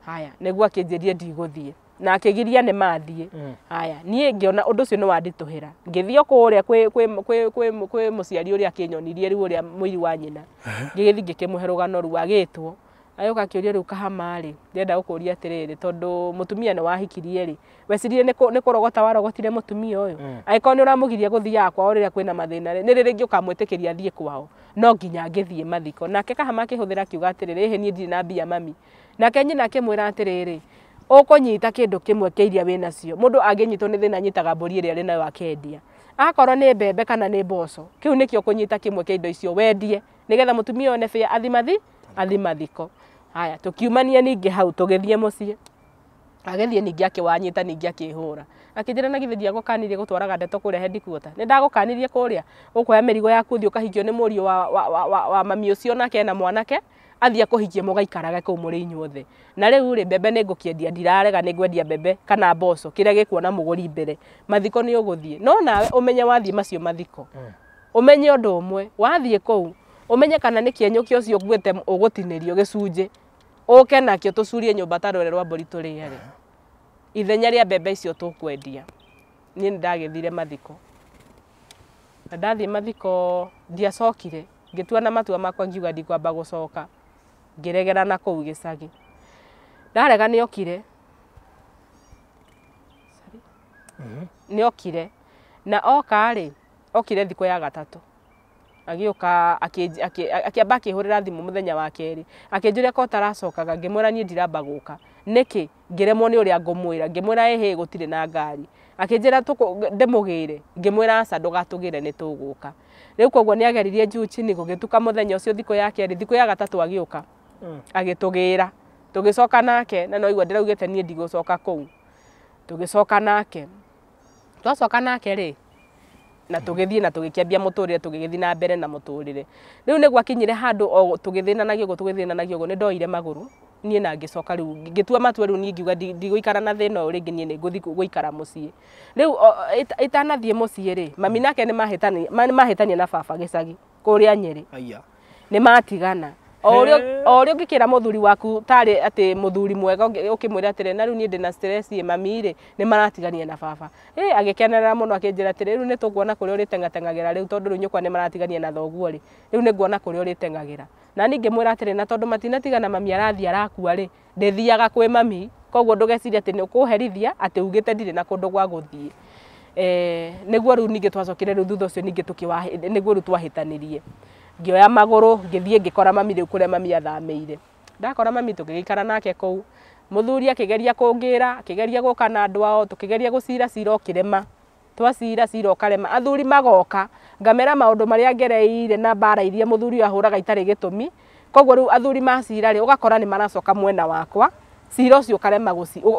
haya niguo akinjeria ndiguthie na akigiria ni mathie haya nie ngiona undu ucio ni wandituhira ngithio kuria kwi kwi kwi kwi kwi muciari uria akinyonirie riu uria muiri wa nyina ngigithi ngikimuhe rugano rwagitwo ayoka akĩũria rĩu kahama rĩ ndĩrenda gũkũria atĩrĩrĩ tondu mutumia ni wahikirie ri wecirie ni kũrogota warogotire mutumia ũyũ mm. angĩkorwo nĩ ũramũgiria gũthiaga kwao rĩrĩa kwĩna mathĩna rĩ nĩ rĩ rĩngĩ ũkamwĩtĩkĩria kwao no nginya ngithie mathiko nake kahama akĩhũthĩra kiuga atĩrĩrĩ he ni ndi na bia mami nake nyina akĩmwĩra atĩrĩrĩ ũkũnyita kindu kimwe kĩa iria wĩna cio mũndũ angĩnyitwo nĩ thĩna nyitaga mbũri ĩrĩa arĩ nayo akendia akorwo ni mbembe kana nĩ mboco kĩu nĩkĩo kunyita kimwe kĩa indo icio wendie nigetha mutumia one fia athimathi athimathiko haya tukiumania ningi hau tugithie mucii agethie ningi akiwanyita ningi akihura akinjira na githe ndiagukanirie gutwaraga ndeto kuria kuota ni ndagukanirie kuria ukuoya mirigo yaku uthi ukahikio ni muri wa, wa, wa, wa, mami ucio nake na mwanake athia akuhikie mugaikaraga kuu muri inyuothe na riu ri bebe ni ngukiendia ndirarega ni ngwendia bebe kana mboco kiria gikuona muguri mbere mathiko ni uguthie no na umenye wathie macio mathiko umenye hmm. undu umwe wathie kuu umenye kana ni kienyuki ucio ngwete ugutinirio gicunje uke nakio nyå mba ta rwere rwa rä turiage ithenya a mbembe icio niä nä ndagä thire mathiko na ndathiä mathiko ndiacokire ngä tuana matua makwa ngiuga ndikwamba ngä regera na kũu gĩcagi ndarega nĩ okire mm-hmm. nĩ okire na oka rĩ okire thikå ya gatatå agioka akiabaki hurira thimu muthenya wa keri akinjuria ko taracokaga ngimwira nie ndiramba guka niki ngiremwo ni uria ngumwira ngimwira ehe gutire na ngari akinjira tuko ndimugire ngimwira asa ndugatugire ni tuguka riu koguo ni ageririe juchi ni gugituka muthenya ucio thiku ya keri thiku ya gatatu agioka hmm. agitugira tugicoka nake na no igwa ndiraugite nie ndigucoka kuu tugicoka nake twacoka nake ri na tugithie na tugikiambia muturire tugigithie na mbere na muturire riu ni gwakinyire handu o gigo tugithina na gigo ni ndoire maguru niä na ngä coka rä u ngä tua matua rä u ngiuga ndigå ikara na thä na å nie rä ngä guikara nä riu thiä gå ikara må ciä rä u må ciä rä mami nake nä mahätania na baba gä cagi kå rä a nyerä nä matigana o rä å ngä waku tarä ati må mwega ukimwira kä na rä ni ndina stress ye mami ri ni maratigania na baba eh agä kenerera akinjira no akä ni ra kuri uri tengatengagira nä tondu kuona nyukwa ni maratigania na thoguo ri rä ni nä nguona kå rä a å rä tengagä na ningä mwä ra na tondå matinatigana mami arathi arakua ri ndä thiaga kwä mami koguo ndå geciria atä nä å kå herithia atä na kundu gwa gå eh nä guo rä u ningä twacokire rä thutha å cio ningä tå kä nä guo rä ngioya maguru ngithie ngikora mami riu kuria mami athamiire ndakora mami tugigikara nake kuu muthuri akigeria kungira akigeria guka na andu ao tukigeria gucira cira okirema twacira cira okarema athuri magoka ngamera maundu maria ngereire na bara iria muthuri ahuraga itari gitumi koguo riu athuri macira ri ugakora ni maracoka mwena wakwa cira ucio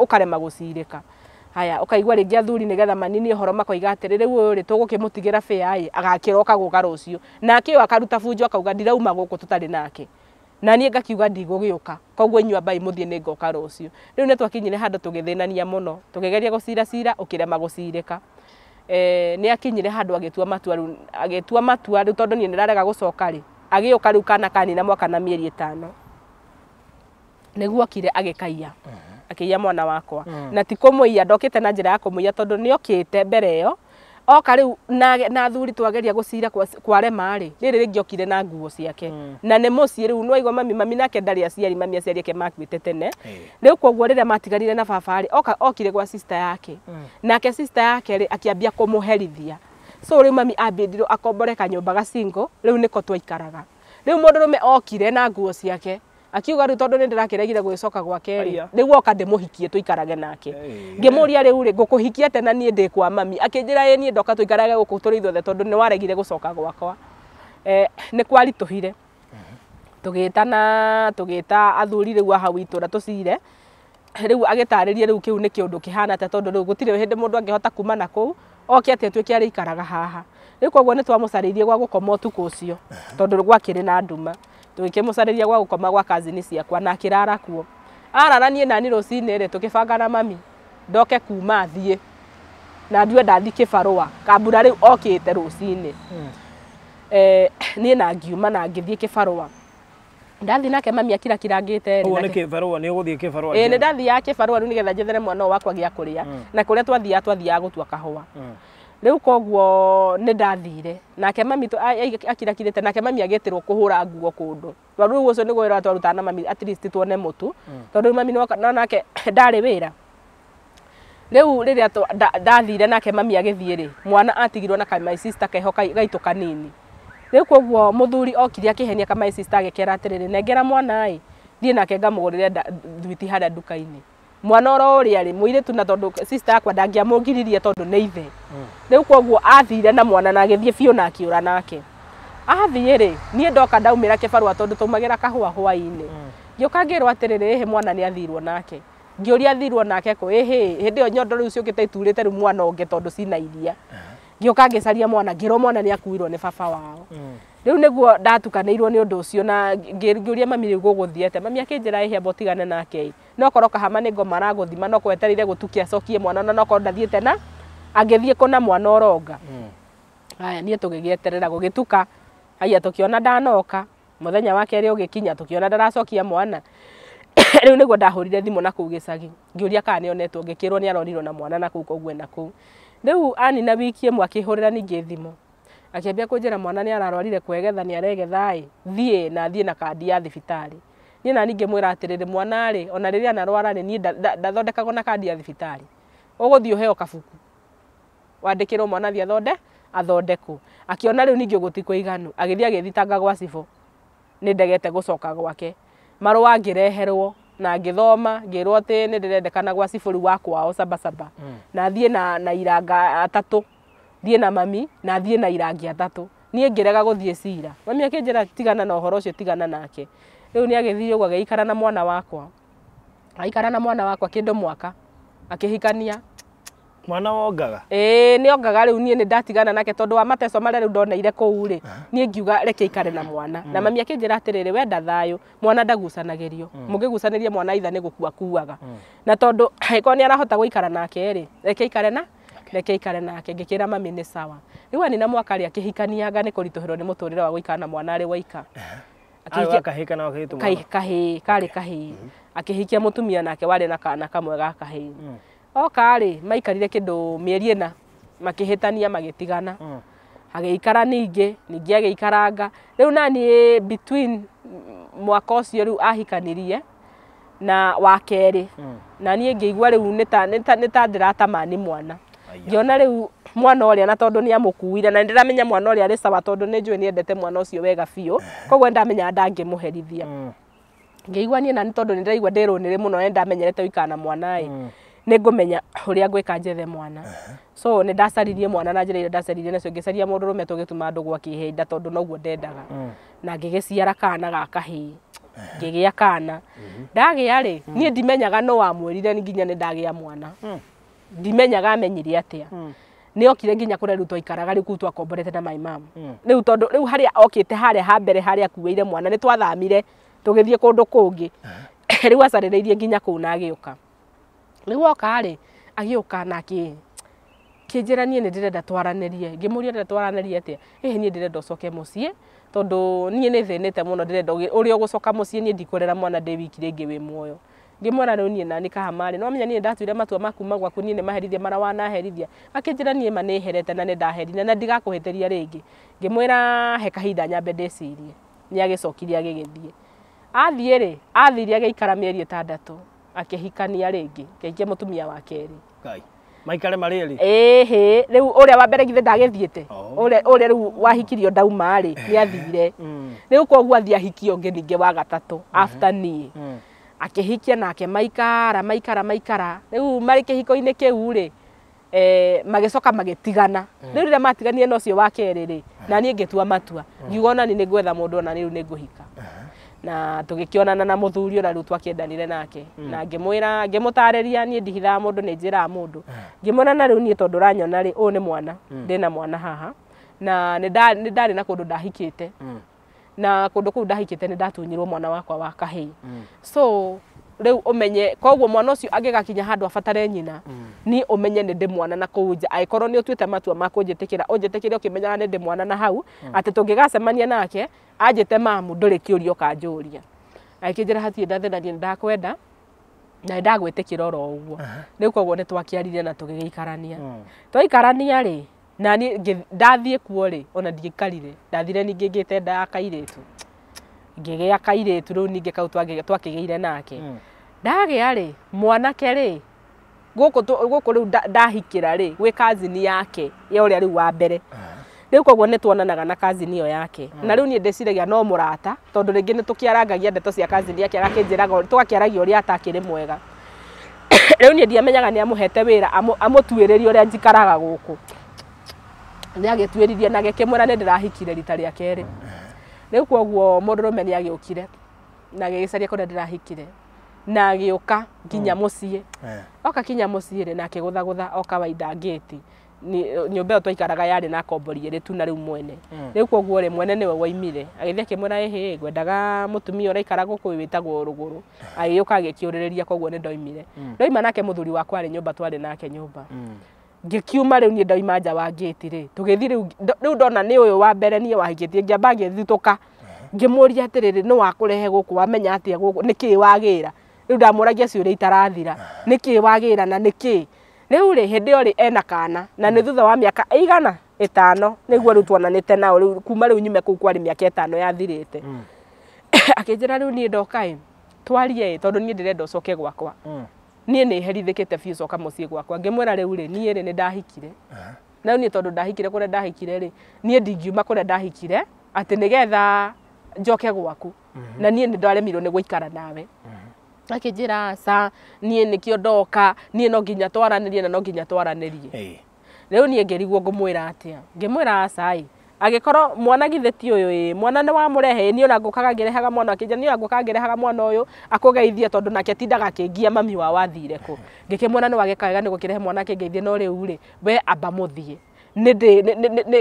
ukarema gucirika haya ukaigua rĩngĩ athuri nĩgetha manini horo makoiga atĩrĩ rĩu ũyũ rĩ tũgũkĩmũtigĩra bĩa agakĩra ũkagũka rũciũ nake ũyũ akaruta bunjo akauga ndirauma gũkũ tũtarĩ nake na niĩ ngakiuga ndigũgĩũka koguo inyuĩ ambai mũthiĩ nĩngoka rũciũ rĩu nĩ twakinyire handũ tũgĩthĩnania mũno tũkĩgeria gũciracira ũkĩrema gũcirĩka e, ee, nĩ akinyire handũ agĩtua matua rĩu agĩtua matua rĩu tondũ niĩ nĩndĩrarega gũcoka rĩ agĩũka rĩu kana kanina mwaka na mĩeri ĩtano nĩguo okire agĩkaiya uh mm. -huh akiya mwana wakwa mm. na ti kumuiya ndokite na njira ya kumuiya tondu ni okite mbere yo oka riu na na thuri twageria gucira kwarema ri riri ringi okire na nguo ciake na nä må riu rä u mami mami nake ndari aciari mami aciari ake makwite tene riu u koguo rä rä a matiganire na okire gwa sister yake nake sister yake ri akiambia kå må so riu mami abidiro akombore kanyå gacingo riu niko twaikaraga riu mundu rume okire na nguo ciake akiuga rä tondå nä ndä rakä gwä gwake rä rä u oka ndä må hikie tå ikarage nake ngä må ria rä u rä ngå kå hikia tena niä ndä kwa mami akä njä ra ä niä ndoka tå ikarage gå kå tå rä ithuothe tondå nä waregire gå coka gwakwa nä kwaritå hire tå gä tana tå gä ta athuri rä u ahau itå ra tå cire rä u agä tarä rie rä u kä u nä kä å ndå kä hana ta tondå rä u gå tirä hä ndä må ndå angä hota kuma na kå u oke atä atuä ke arä ikaraga haha rä u koguo nä twamå carä irie gwa gå koma å tukå å cio tondå gwakä rä na nduma tukimucarĩria gwa gũkoma gwa kazini ciakwa na akĩrara kuo arara niĩ nani rũcinĩ rĩ tũkĩbanga na mami Doke kuma thie. na ndiwe ndathi kĩbarũa kambura rĩu okĩte rũcinĩ mm. eh, ni na ngiuma na ngĩthiĩ kĩbarũa ndathi nake mami akira kirangite ri ni kibarua ni uguthie kibarua eh ni ndathi ya kibarua riu nigetha njethere mwana wakwa gya kuria hmm. na kuria twathia twathia gutua kahua hmm riu koguo ni ndathire nake mami akirakirite nake mami agetirwo kuhura nguo kundu tondå rä u å cio nä guo wä twarutana na mami at least tuone må tu hmm. tondå mami no nake ndarä wä ra rä u rä rä a ndathire nake mami agäthiä rä mwana atigirwo na kamaisista keho gaitå kanini rä u koguo må thuri okire akä henia kamaisista agä kera atä rä rä nengera mwanaä thiä nake ngamå gå rä re thwiti harä a nduka-inä mwana oro ri ari muiritu na tondu sister akwa ndangiamungiririe tondu ni ithe hmm. riu koguo athire na mwana na githie fio na akiura nake athie ri nie ndoka ndaumira kibarua tondu tumagira kahwa hwaini ngiuka hmm. ngirwo atiriri hi mwana ni athirwo nake ngiuria athirwo nake ko ihi hindi yo nyondo riu ciukite iturite riu mwana onge tondu cina iria ngiuka hmm. ngicaria mwana ngirwo mwana ni akuirwo ni baba wao mm riu niguo ndatukanirwo ni undu ucio na ngiuria mami riu guguthie atia mami akinjira ehe amba utigane nake no korwo kahama ni ngoma araguthima no kwetereire gutukia acokie mwana na no korwo ndathiite na angithie kuna mwana uronga hmm. haya nie tugigieterera gugituka aya tukiona ndanoka muthenya wa keri ugikinya tukiona ndaracokia mwana riu niguo ndahurire thimu na kuu gicagi ngiuria kana ni onetwo ngikirwo ni arorirwo na mwana na kuu koguo na kuu riu anina wiki imwe akihurira ningi akiambia kunjira mwana ni ararwarire kwegetha ni aregetha i thie na thie na kadi ya thibitari ni na ninge mwira atiriri mwana ri ona riria anarwara ri ni ndathondekagwo na kadi ya thibitari uguthie uheo kabuku wandikirwo mwana thie athonde athondekwo akiona riu ninge uguti kuiganu agithie agithitanga gwa cibũ ni ndegete gucoka gwake marũa ngĩreherwo na ngĩthoma ngirwo atĩ ni ndirendekana gwa cibũri wa kwao sabasaba mm. na thie na, na iranga atatũ thiä na mami na thiä na irangi atatå niä ngä rega gå thiä cira mami akä njä ra tigana na å horo å cio tigana nake rä u nä agä thiä å guo agä ikara na mwana wakwa aikara na mwana wakwa kä ndå mwaka akä hikania mwana wongaga ä nä ongaga rä u niä nä ndatigana nake tondå wa mateco marä rä u ndoneire kå u rä niä ngiuga reke ikare na mwana na mm. mami akä njä ra atä rä rä wenda thayå mwana ndagucanagä rio må mm. ngä gucanä rie mwana itha nä gå kua mm. na tondå angä korwo nä arahota gå ikara nake rä reke ikare na reke ikare nake ngikira mami ni sawa riwa ni na mwaka rĩ akĩhikaniaga ni kuritohero ni mũtũrĩre wa gũikara na mwana arĩ waika akihikia na kahĩ karĩ kahĩ mm-hmm. akihikia mutumia nake wale na kana kamwe ga kahĩ mm. oka ri maikarire kindu mieri na makihitania magitigana mm. agĩikara ninge ninge agĩikaranga riu nani between mwaka ũcio riu ahikanirie na wa kerĩ mm. na niĩ ngĩigua rĩu nĩ ta ndĩratamani mwana ngiona riu mwana uria na tondu ni amukuire na ndiramenya mwana uria ari sawa tondu ni njwe ni endete mwana ucio wega fio eh. koguo ndamenya ndange muherithia ngiigua ni na mm. ni tondu ni ndiraigua ndiru ni ri muno enda menyerete uikana mwana ai mm. ni ngumenya uria ngweka njethe mwana eh. so ni ndacaririe mwana na njira ile ndacaririe na cio ngicaria mundu rume tugituma ndu gwa kihinda tondu noguo ndendaga mm. na ngigiciara kana gakahi eh. ngigia kana mhm. ndagia ri ni ndimenyaga no wa mwerire nginya ni ndagia mwana mm. ndimenyaga amenyire atia hmm. ni okire nginya kå rutwa ikaraga rä u komborete na my mom hmm. rä u tondå rä okite harä a okĩte harä a mwana ni twathamire tugithie kundu kungi kå ndå kå nginya ku na agä å ka ri agiuka na ki njä nie ni nä twaranerie renda twaranärie twaranerie atia ehe nie twaranärie atä mucie tondu nie ni thenete muno må uri tondå mucie nie thä mwana ndä wiki ringi ngä moyo ngimwira riu nie na ni kahamarä no menya nie ndatuire matua magwa gwaku nie nä maherithia mara wanaherithia akä njä ra niä ma nä herete na nä ndaherire na ndigakå hä tä ria rä ngä ngä mwä ra he kahinda nyambe ndä cirie nä agä cokirie agä gä thiä athiä rä athire agä ikara mä eri ä tandatå akä hikania rä ngä ngäikia må tumia wa kerä maikare marä erä ähä rä u å rä a wa mbere githä ndagä thiä te å oh. rä a rä u wahikirio ndauma rä nä athire mm. rä u koguo athiä ahikio ngä ningä wa gatatå niä mm. mm akihikia nake maikara maikara maikara riu mari kihiko-ini kiu ri eh, magicoka magitigana mm. riu riria matiganire na ucio wa keri ri eh. na niä ngä matua mm. ngiuga ona ni nä ngwetha mundu ndå ona rä u nä na tugikionana na muthuri ona riu twakiendanire nake mm. na ngimwira ngimutariria nie ndihithaga mundu eh. ni njira mundu ngimona na riu nie tondu ranyona ri u ni mwana ndina mwana haha na ni ndari na kundu ndahikite na kundu kuu ndahikite ni ndatunyirwo mwana wakwa wa kahii mm. so riu umenye koguo mwana ucio angigakinya handu abatare nyina mm. ni umenye ni ndimwana na kuu nja angikorwo ni utuite matua ma kunjitikira unjitikire ukimenyaga ni ndimwana na hau mm. ati tungigacemania nake anjite mamu nduri kiurio kanjuria aikinjira hatirĩ ndathĩnania nĩ ndakwenda na nĩ ndagwĩtĩkĩra oro ũguo rĩu koguo nĩ twakiarire na tũgĩgĩikarania mm. twaikarania rĩ na ni ndathiä kuo ri ona ndigäkarire ndathire ni ngä te nda ya kairä tu ngä gä a kairä tu rä u ningä kau twakä gä ire nake hmm. ndagä a rä mwanake ri guko kå rä u ndahikä ra rä gwä kazini yake ya uri ari wa mbere ri u koguo nä twonanaga na kazini yo yake hmm. na ri ni niä ndäciragia no murata tondu tondå rä ngä nä tå ndeto cia kazini yake agakä njä raga tå gakä aragia å rä a mwega ri ni niä ndiamenyaga ni amuhete wira wä uri anjikaraga guko niagitwiririe na gikimwira ni ndirahikire rita ria keri riu koguo mundurume ni agiukire na agigicaria kuria ndirahikire na agiuka nginya mucii mm. eh. oka kinya mucii ri na akiguthagutha o kawaida ngiti nyumba ä yo twaikaraga yarä na kombori ä rä tu na rä u mwene mm. rä u koguo rä mwene nä we woimire agä thiä akä mwä ra ähä ngwendaga må tumia å raikara gå kå wä tagwo rå gå rå agä å ka agä kä å rä rä ria koguo nä ndoimire mm. ndoima nake må thuri wakwa arä nyå mba twarä nake nyå mba ngikiuma riu nie ndauma nja wa ngiti ri tugithi riu riu ndona ni uyu wa mbere nie wahikitie ngiamba ngithituka ngimuria atiriri ni wakurehe guku wamenya ati guku niki wagira riu ndamuragia ciuria itarathira niki wagira na niki riu ri hindi ori ena kana na ni thutha wa miaka igana itano niguo riu twonanite nao riu kuma riu nyume kuu kwari miaka itano yathirite mm. akinjira riu nie ndoka twarie tondu nie ndirenda ucoke gwakwa mm niä nä herithä te biå coka må ciä gwakwa ngä mwä ra rä u rä niä rä nä ndahikire na niä tondå ndahikire kå rä a ndahikire rä niä ndingiuma kå rä a ndahikire atä nä getha njoke gwaku mhm. na niä nä ndaremirwo nä gå ikara nawe mhm. akä njä ra aca niä nä kä ndoka niä no nginya twaranä rie na no nginya twaranä rie rä u niä ngä rigwo ngå mwä ra atä a ngä mwä ra acaä agikoro mwana githeti ti uyu i mwana ni wamurehe ni ona ngukaga ngirehaga mwana akija ni ona ngukaga ngirehaga mwana uyu akugeithia tondu nake tindaga kingia mami wa wathire ku mwana ni wagekaga ni gukirehe mwana akingeithie no riu ri we amba muthie nä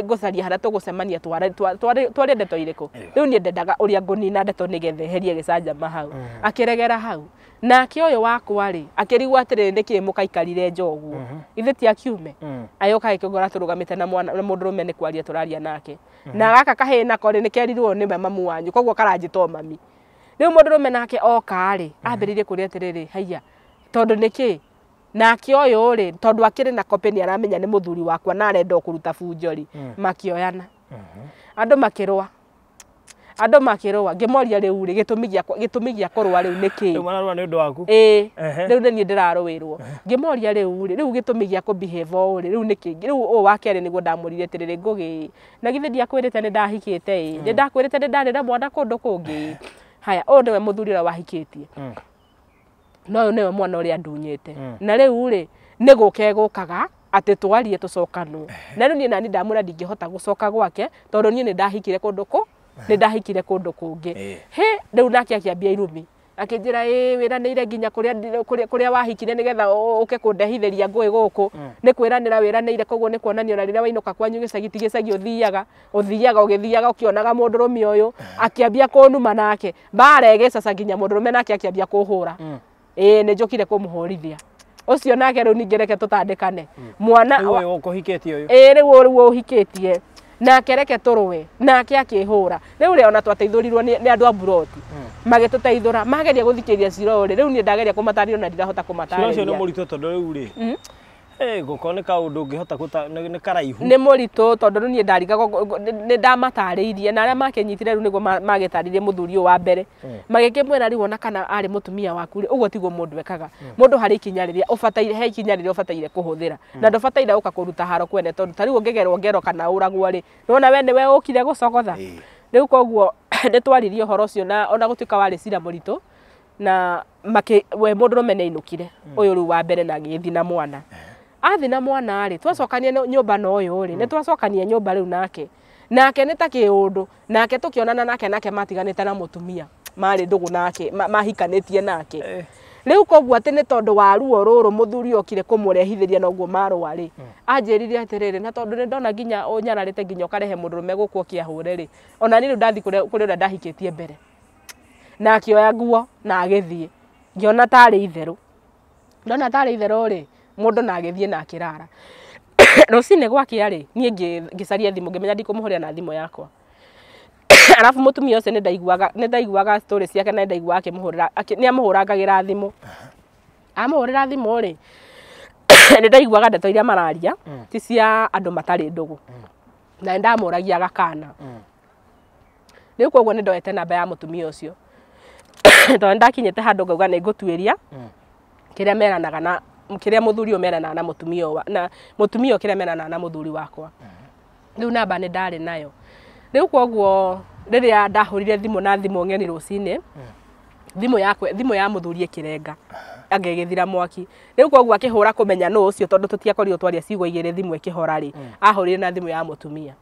ngå caria harä a tå gå cemania twarä ndeto irä kå rä u niä ndendaga å rä a ngå nina ndeto nä getheheria gicanja gä akiregera hau akä regera hau na kioyo wakwa rĩ akĩrigwo atĩrĩrĩ nĩkĩ mukaikarire njoguo mm -hmm. ithe ti akiume mm. ayoka gĩkĩgora turugamite na mwana na rũme nĩ kwaria turaria nake mm -hmm. na gaka kahĩĩ nako rĩ nĩkerirwo nĩ mamamu wanyu koguo karanjĩta o mami rĩu mũndũ rũme nake oka rĩ mhm. ambĩrĩirie kũrĩa atĩrĩrĩ haiya tondũ nĩkĩ na kioyo ri tondu akĩrĩ na kope nĩ aramenya ni muthuri wakwa na arenda kũruta bunjo rĩ mm. makĩoyana mhm. andå makirwa andå makärwa ngä moria rä u rä gä tå mi gä a kå rä u nä kä rä u nä niä ndä rarå ä rwo ngä moria rä u rä u gä tå mi gä a kå å rä rä u nä kä rä u å wa kerä nä guo ndamå rire tä rä rä ngå gä na githä ndiakwä rä te nä ndahikä hmm. te nä ndakwä rä te nä ndarä ra mwana kå ndå kå ngä haya å nä we må thuri å wahikä tie no yå hmm. nä we mwana å rä a ndunyä te hmm. na rä u rä nä gå ke gå kaga atä twarie tå cokanwo na rä u niä nani ndamå ra ndingä hota gå coka gwake tondå niä nä ndahikire kå ndå kå nä ndahikire kå ndå kå ngä hä rä u nake akä ambia irumi akä njä ra wä ranä ire nginya kå rä a wahikire nä getha å ke kå ndehithä ria ngå ä gå kå mm. nä kwä ranä ra wä ranä ire koguo nä kuonania na rä rä a wainå ka kwanyu gä cagi ti gä cagi å thiaga å thiaga å gä thiaga å kä onaga må ndå rå me å yå eh. akä ambia kå numa nake mbarege caca nginya må ndå rå me nake akä ambia kå hå ra ä mm. nä njå kire kå må hå rithia ucio nake rä u ningä reke tå tandä kane mm. mwana rä u å hikä tie nake akereke tũrũe na akĩhũra rĩu riu ona twateithũrirwo ni andu a mburoti hmm. mageria guthikiria ciro ri riu ni ndageria kũmatarĩria na ndirahota kũmatarĩria ũcio ni mũritũ tondu riu ri hmm? gukorwo nä kaå ngĩhota nä karaihu nä må ritå tondå rä u niä ndarigagwo nä ndamatarä irie na arä a makenyitire rä u nä guo magätarä må thuri wa mbere magä kä mwä rä u kana arä må tumia waku rä å guo tiguo må ndå ekaga må ndå harä ikinya rä rä a he ikinya rä rä a å bataire kå hå thä ra na ndå bataire gå ka kå ruta haro kwene tondå tarä u å ngä gerwo ngero kana å ragwo rä nona we nä we å kire gå cogotha rä u koguo nä twaririe å horo å cio na ona gå tuä ka warä cira må ritå na we må ndå rå mene ainå kire å yå rä u wa mbere na agä thiä na mwana athi na mwana ri twacokania nyumba no yo ri ni twacokania nyumba mba nake nake ni ta kiundu nake tukionana nake nake matiganä na mutumia mari ndugu nake mahikanä nake eh riu koguo atä ni tondu wa ruo ruru muthuri okire kumurehithiria må rehithä ria wa ri rä atiriri na hmm. tondu ni ndona nginya unyararite nyararä te nginya å karehe må ndå rå me ona ni rä ndathi kå rä å rä mbere na akä nguo na agithie ngiona tari itheru ndona tari itheru ri mundu na agithie na akirara rucine gwakia ri nie ngicaria thimu ngimenya muhuria na thimu yakwa arafu mutumia ucio nindaiguaga nindaiguaga story ciake na ndaiguaga akimuhurira amuhurangagira thimu amuhurira thimu ri nindaiguaga ndeto iria mararia mm. ti cia andu matari ndugu mm. na ndamuragia gakana mm. riu ni ndoete namba ya mutumia ucio tondu ndakinyite handu ngauga ningutwiria kiria meranaga na kiria muthuri umenana na mutumio wa na mutumio kiria menana na muthuri wakwa mhm. riu namba ni ndari nayo riu kwoguo riria ndahurire thimu na thimu ng'eni rucine mhm. thimu yakwe thimu ya muthuri ikirenga angigithira mwaki riu kwoguo akihura kumenya mhm. no ucio tondu tutiakorirwo twaria cigo igire thimu ikihora ri ahurire na thimu ya mutumia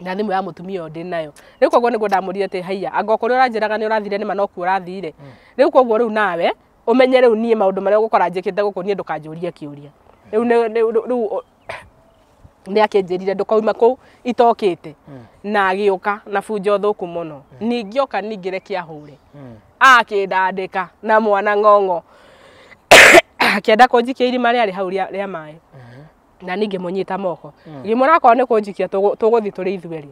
na thimu ya mutumia ndi nayo riu koguo niguo ndamurire ti haiya anga uranjiraga ni urathire ni manoku urathire riu kwoguo riu nawe umenye riu nie maundu maria ugukora njikite guku nie ndukanjurie kiuria riu riu nä akä njä rire ndå kauma kå u itokä te hmm. na agä å ka na bunja å thå ku må no hmm. ningä oka ningä re kä ahå re hmm. akä na mwana ng'ong'o akä enda kå njikia irima rä arä hau rä a na ningä må nyita moko gä må rakorwo nä kå njikia tå gå thiä tå rä ithuerä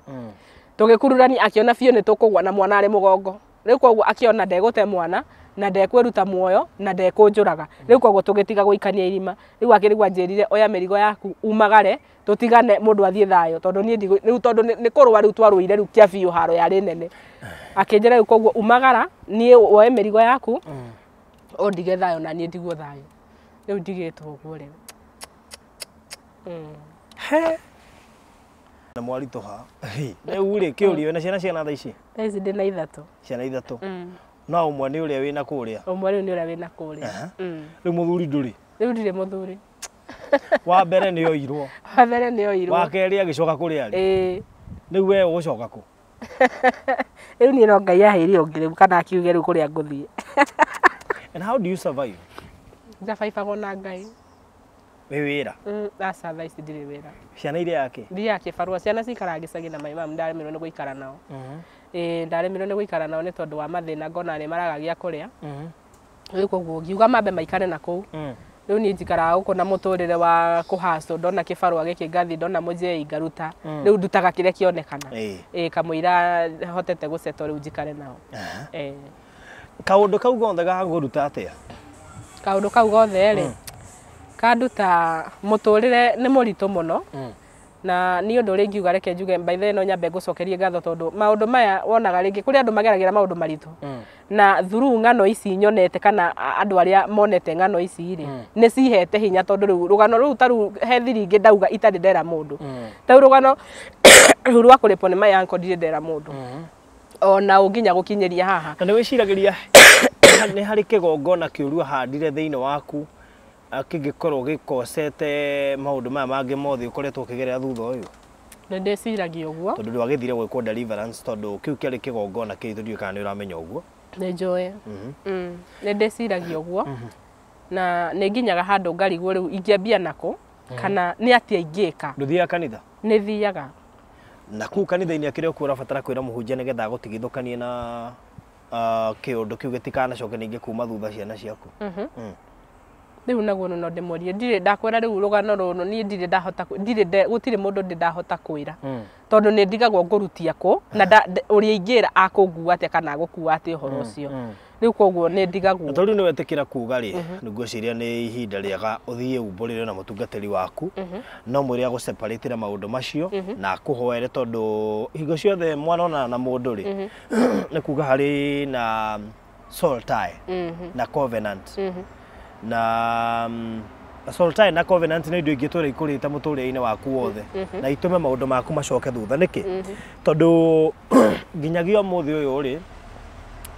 tå gä kururani akä ona biå nä tå kå na mwana arä må gongo rä u koguo akä ona mwana na ndekwiruta muoyo na ndekunjuraga riu koguo tugitiga guikania irima riu akirigwa njirire oya mirigo yaku umagare tutigane mundu athie thayo tondu nie riu tondu nikurwa riu twarwire riu kia biu haro yari nene akinjira riu koguo umagara ni woe mirigo yaku undige thayo na nie ndigwo thayo riu ndigitwo uguo riu he na ha riu rä kä å rio na ciana ciana thaici thaici ndä na ithatå ciana ithatu mm no umwe nä å rä a wä na kå rä a å mwe rä u nä å rä a wä na kå mm. rä a rä u må thuri ndå rä rä u ndirä må thuri wa mbere nä oirwo wa mbere nä oirwo wa kerä agä coka kå rä arä rä u we gå coka kå rä u niä no ngai aheire å ngä rä u kana akiuge rä u kå rä a ngå thiä and how do you survive njabaibagwo na ngai wä wä ra aca mm, thaa ici ndirä wä ra ciana irä yake ndirä yake barua ciana ciikaraga gä cagi na mai mamu ndarä mä rwo nä gå ikara nao ndaremirwo nä gå ikara nao nä tondå wa mathä na ngona nä maragagia kå rä a rä u koguo ngiuga mambe maikare mm. na kå u rä u niä njikaraga gå kå na må tå rä re wa kå haco ndona kä barå gä kä ngathi ndona må njei ngaruta mm. rä u ndutaga kä rä a kä onekana kamå ira hotete gå ceta rä u njikare nao kaå ndå kau gothe gagå ruta atä a kaå ndå kau gothe rä mm. kanduta må tå rä re nä må ritå må no na ni undu ringi uga reke njuge by the no nyambe ngucokerie ngatho tondu maundu maya wonaga ringi kuri andu mageragira maundu maritu mm. na thuru ngano ici nyonete kana andu aria monete ngano ici ri mm. ni cihete hinya tondu riu rugano riu ta riu he thiringi ndauga itari ndera mundu mm. ta riu rugano riu rwa kuripwo ni maya anko ndiri ndera mundu mm. ona unginya gukinyiria haha na ni wiciragiria ni hari kigongona kiurua handire thiini waku kĩngĩkorwo gikosete maundu maya mangi mothe ũkoretwo ũkĩgerera thutha ũyũ nĩ ndĩciragia ũguo tondũ ndwagĩthire gwĩkwo deliverance tondũ kĩu kĩarĩ kĩgongona kĩritũ ndiũĩ kana nĩ ũramenya ũguo nĩ njũĩ mhm. mm. ne ndĩciragia ũguo mhm. na nĩ nginyaga handũ ngarigwo riu ingiambia nako mhm. kana nĩ atĩa ingĩka ndũthiaga kanitha nĩ thiaga na kuu kanitha-inĩ akĩrĩa kuo ũrabatara kwĩra mũhunjia nĩgetha agũtigithũkanie na ah, kĩũndũ kĩu gĩtikanacoke ningĩ kuma thutha ciana ciaku mm riu naguo no ndimurie ndire ndakwira riu rugano ruru nie ndire ndahota ndire gutire mundu ndi ndahota kwira hmm. tondu ni ndigagwo ngurutia ku na uri ingira akungua atia kana gukua atia uhoro ucio hmm, hmm. riu koguo ni ndigagwo tondu ni wetikira kuga ri mhm. ciria ni ihinda riega uthie umbũrĩre na mutungatĩri waku mhm. no separate agũceparatĩra maũndũ macio mhm. na akuhoere tondu hingo ciothe mwanona na mundu ri ni kuga hari na soul tie na covenant mm -hmm na mm, soltai na covenant nä indo ingä tå rä ikå rä te må tå rä a inä waku wothe mhm. na itå me maå ndå maku macoke thutha nä kä tondå nginyagia må thä å yå rä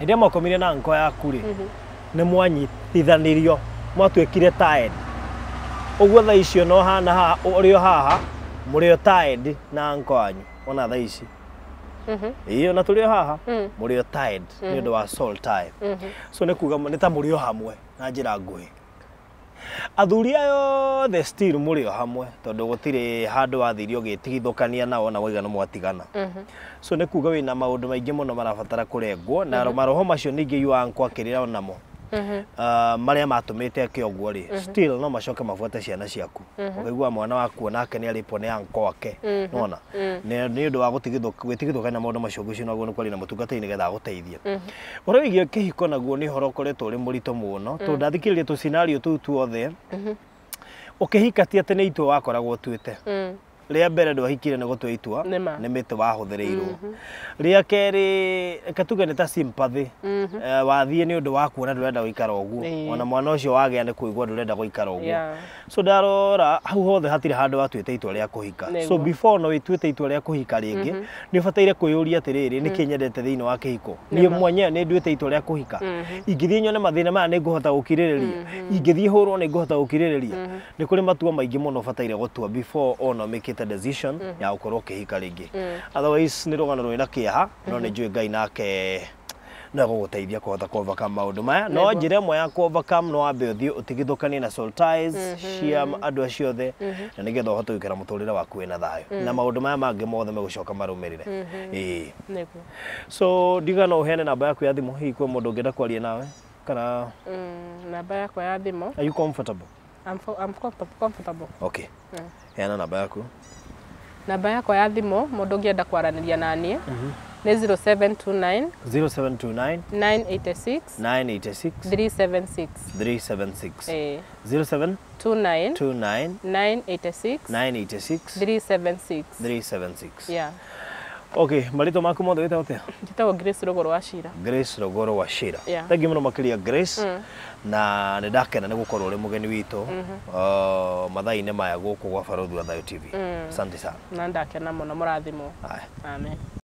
hä ndä mwakomirie na nko yaku rä mhm. nä mwanyitithanä rio mwatuä kire å guo tha icio no hana rä o haha må rä o na nko anyu ona tha ici Mm-hmm. iyo na tuli haha mm. muri o tied mm-hmm. ni undu wa soul tie mm-hmm. so ni kuga ni ta murio o hamwe na njira nguhi athuri ayothe still muri o hamwe tondu gutire handu wathire ugitigithukania nao na no mwatigana so ni kuga wina maundu maingi muno marabatara kurengwo na maroho macio ningi yuankwa kirira onamo marä a matå mä te akä å guo rä no macoke mabuate ciana ciaku å mm-hmm. kaigua mwana waku onake nä arä two nä ankoake mm-hmm. nona nä å mm-hmm. ndå wa gwä tigithå kania maå ndå macio gå naguo nä kwarä na må tungata-inä getha gå teithia å rä wä kä hiko naguo nä horo å koretwo rä må ritå må tå ndathikä rä rie tå cinario tå u tuothe å kä hikatia atä nä itu wakoragwo tuä te ria mbere ndwahikire nä gå tua itua nä mä tä wahå rä kerä ke tuge nä ta wathiä nä å ndå wa ndå renda gå ikara å guo ona mwana å cio wagä a ndå renda gå ikara å guo so ndarora hau hothe hatirä handå watuä te itua rä a kå hika so before no wä tuä te itua rä a kå hika rä mhm. ngä nä å bataire kwä å ria atä rä rä nä mm. kä nyendete thä inä wa kä hiko niä mwenyewe nä nduä te itua rä a kå hika mhm. ingä thiä nyone mathä na maya nä ngå hota gå kirä rä ria mhm. ingä thiä hå rwo nä ngå hota gå kirä rä ria nä kå rä maingä må no å bataire gå tua before ona mä kä tutuite decision mm -hmm. ya gukorwo kihika ringi mm -hmm. otherwise ni rugano rwina kiaha no mm -hmm. ni njui ngai nake no guguteithia kuhota overcome maundu maya no njira imwe ya overcome no wambe uthii utigithukanie na na ties mm-hmm. cia andu acio othe mm-hmm. na nigetha uhote gwikara muturire waku wina thayo mm. na maundu maya mangi mothe megucoka marumirire ii mm-hmm. so ndiga no uheane namba yaku ya thimu hihi kwi mundu ungenda kwaria nawe kana mm, namba yakwa ya thimu are you comfortable I'm, comfortable okay mm. heana namba yaku namba yako ya thimo mundu ngienda kwaranĩria na niĩ ni 0729 0729 986 986 376 376 eh 0729 29 986 986 376 376 yeah Okay, marito maku mothe wĩtagwo atĩa? Njĩtagwo Grace Rogoro Washira. Grace Rogoro Washira. Yeah. Thank you mũno makĩria Grace. Mm. Na nĩ na nĩ gũkorwo ũrĩ mũgeni witũ mm -hmm. uh, mathaa-inĩ maya gũkũ gwa Barũthi wa Thayũ TV. Mm. Asante sana. Na ndakena mũno mũrathimwo. Amen.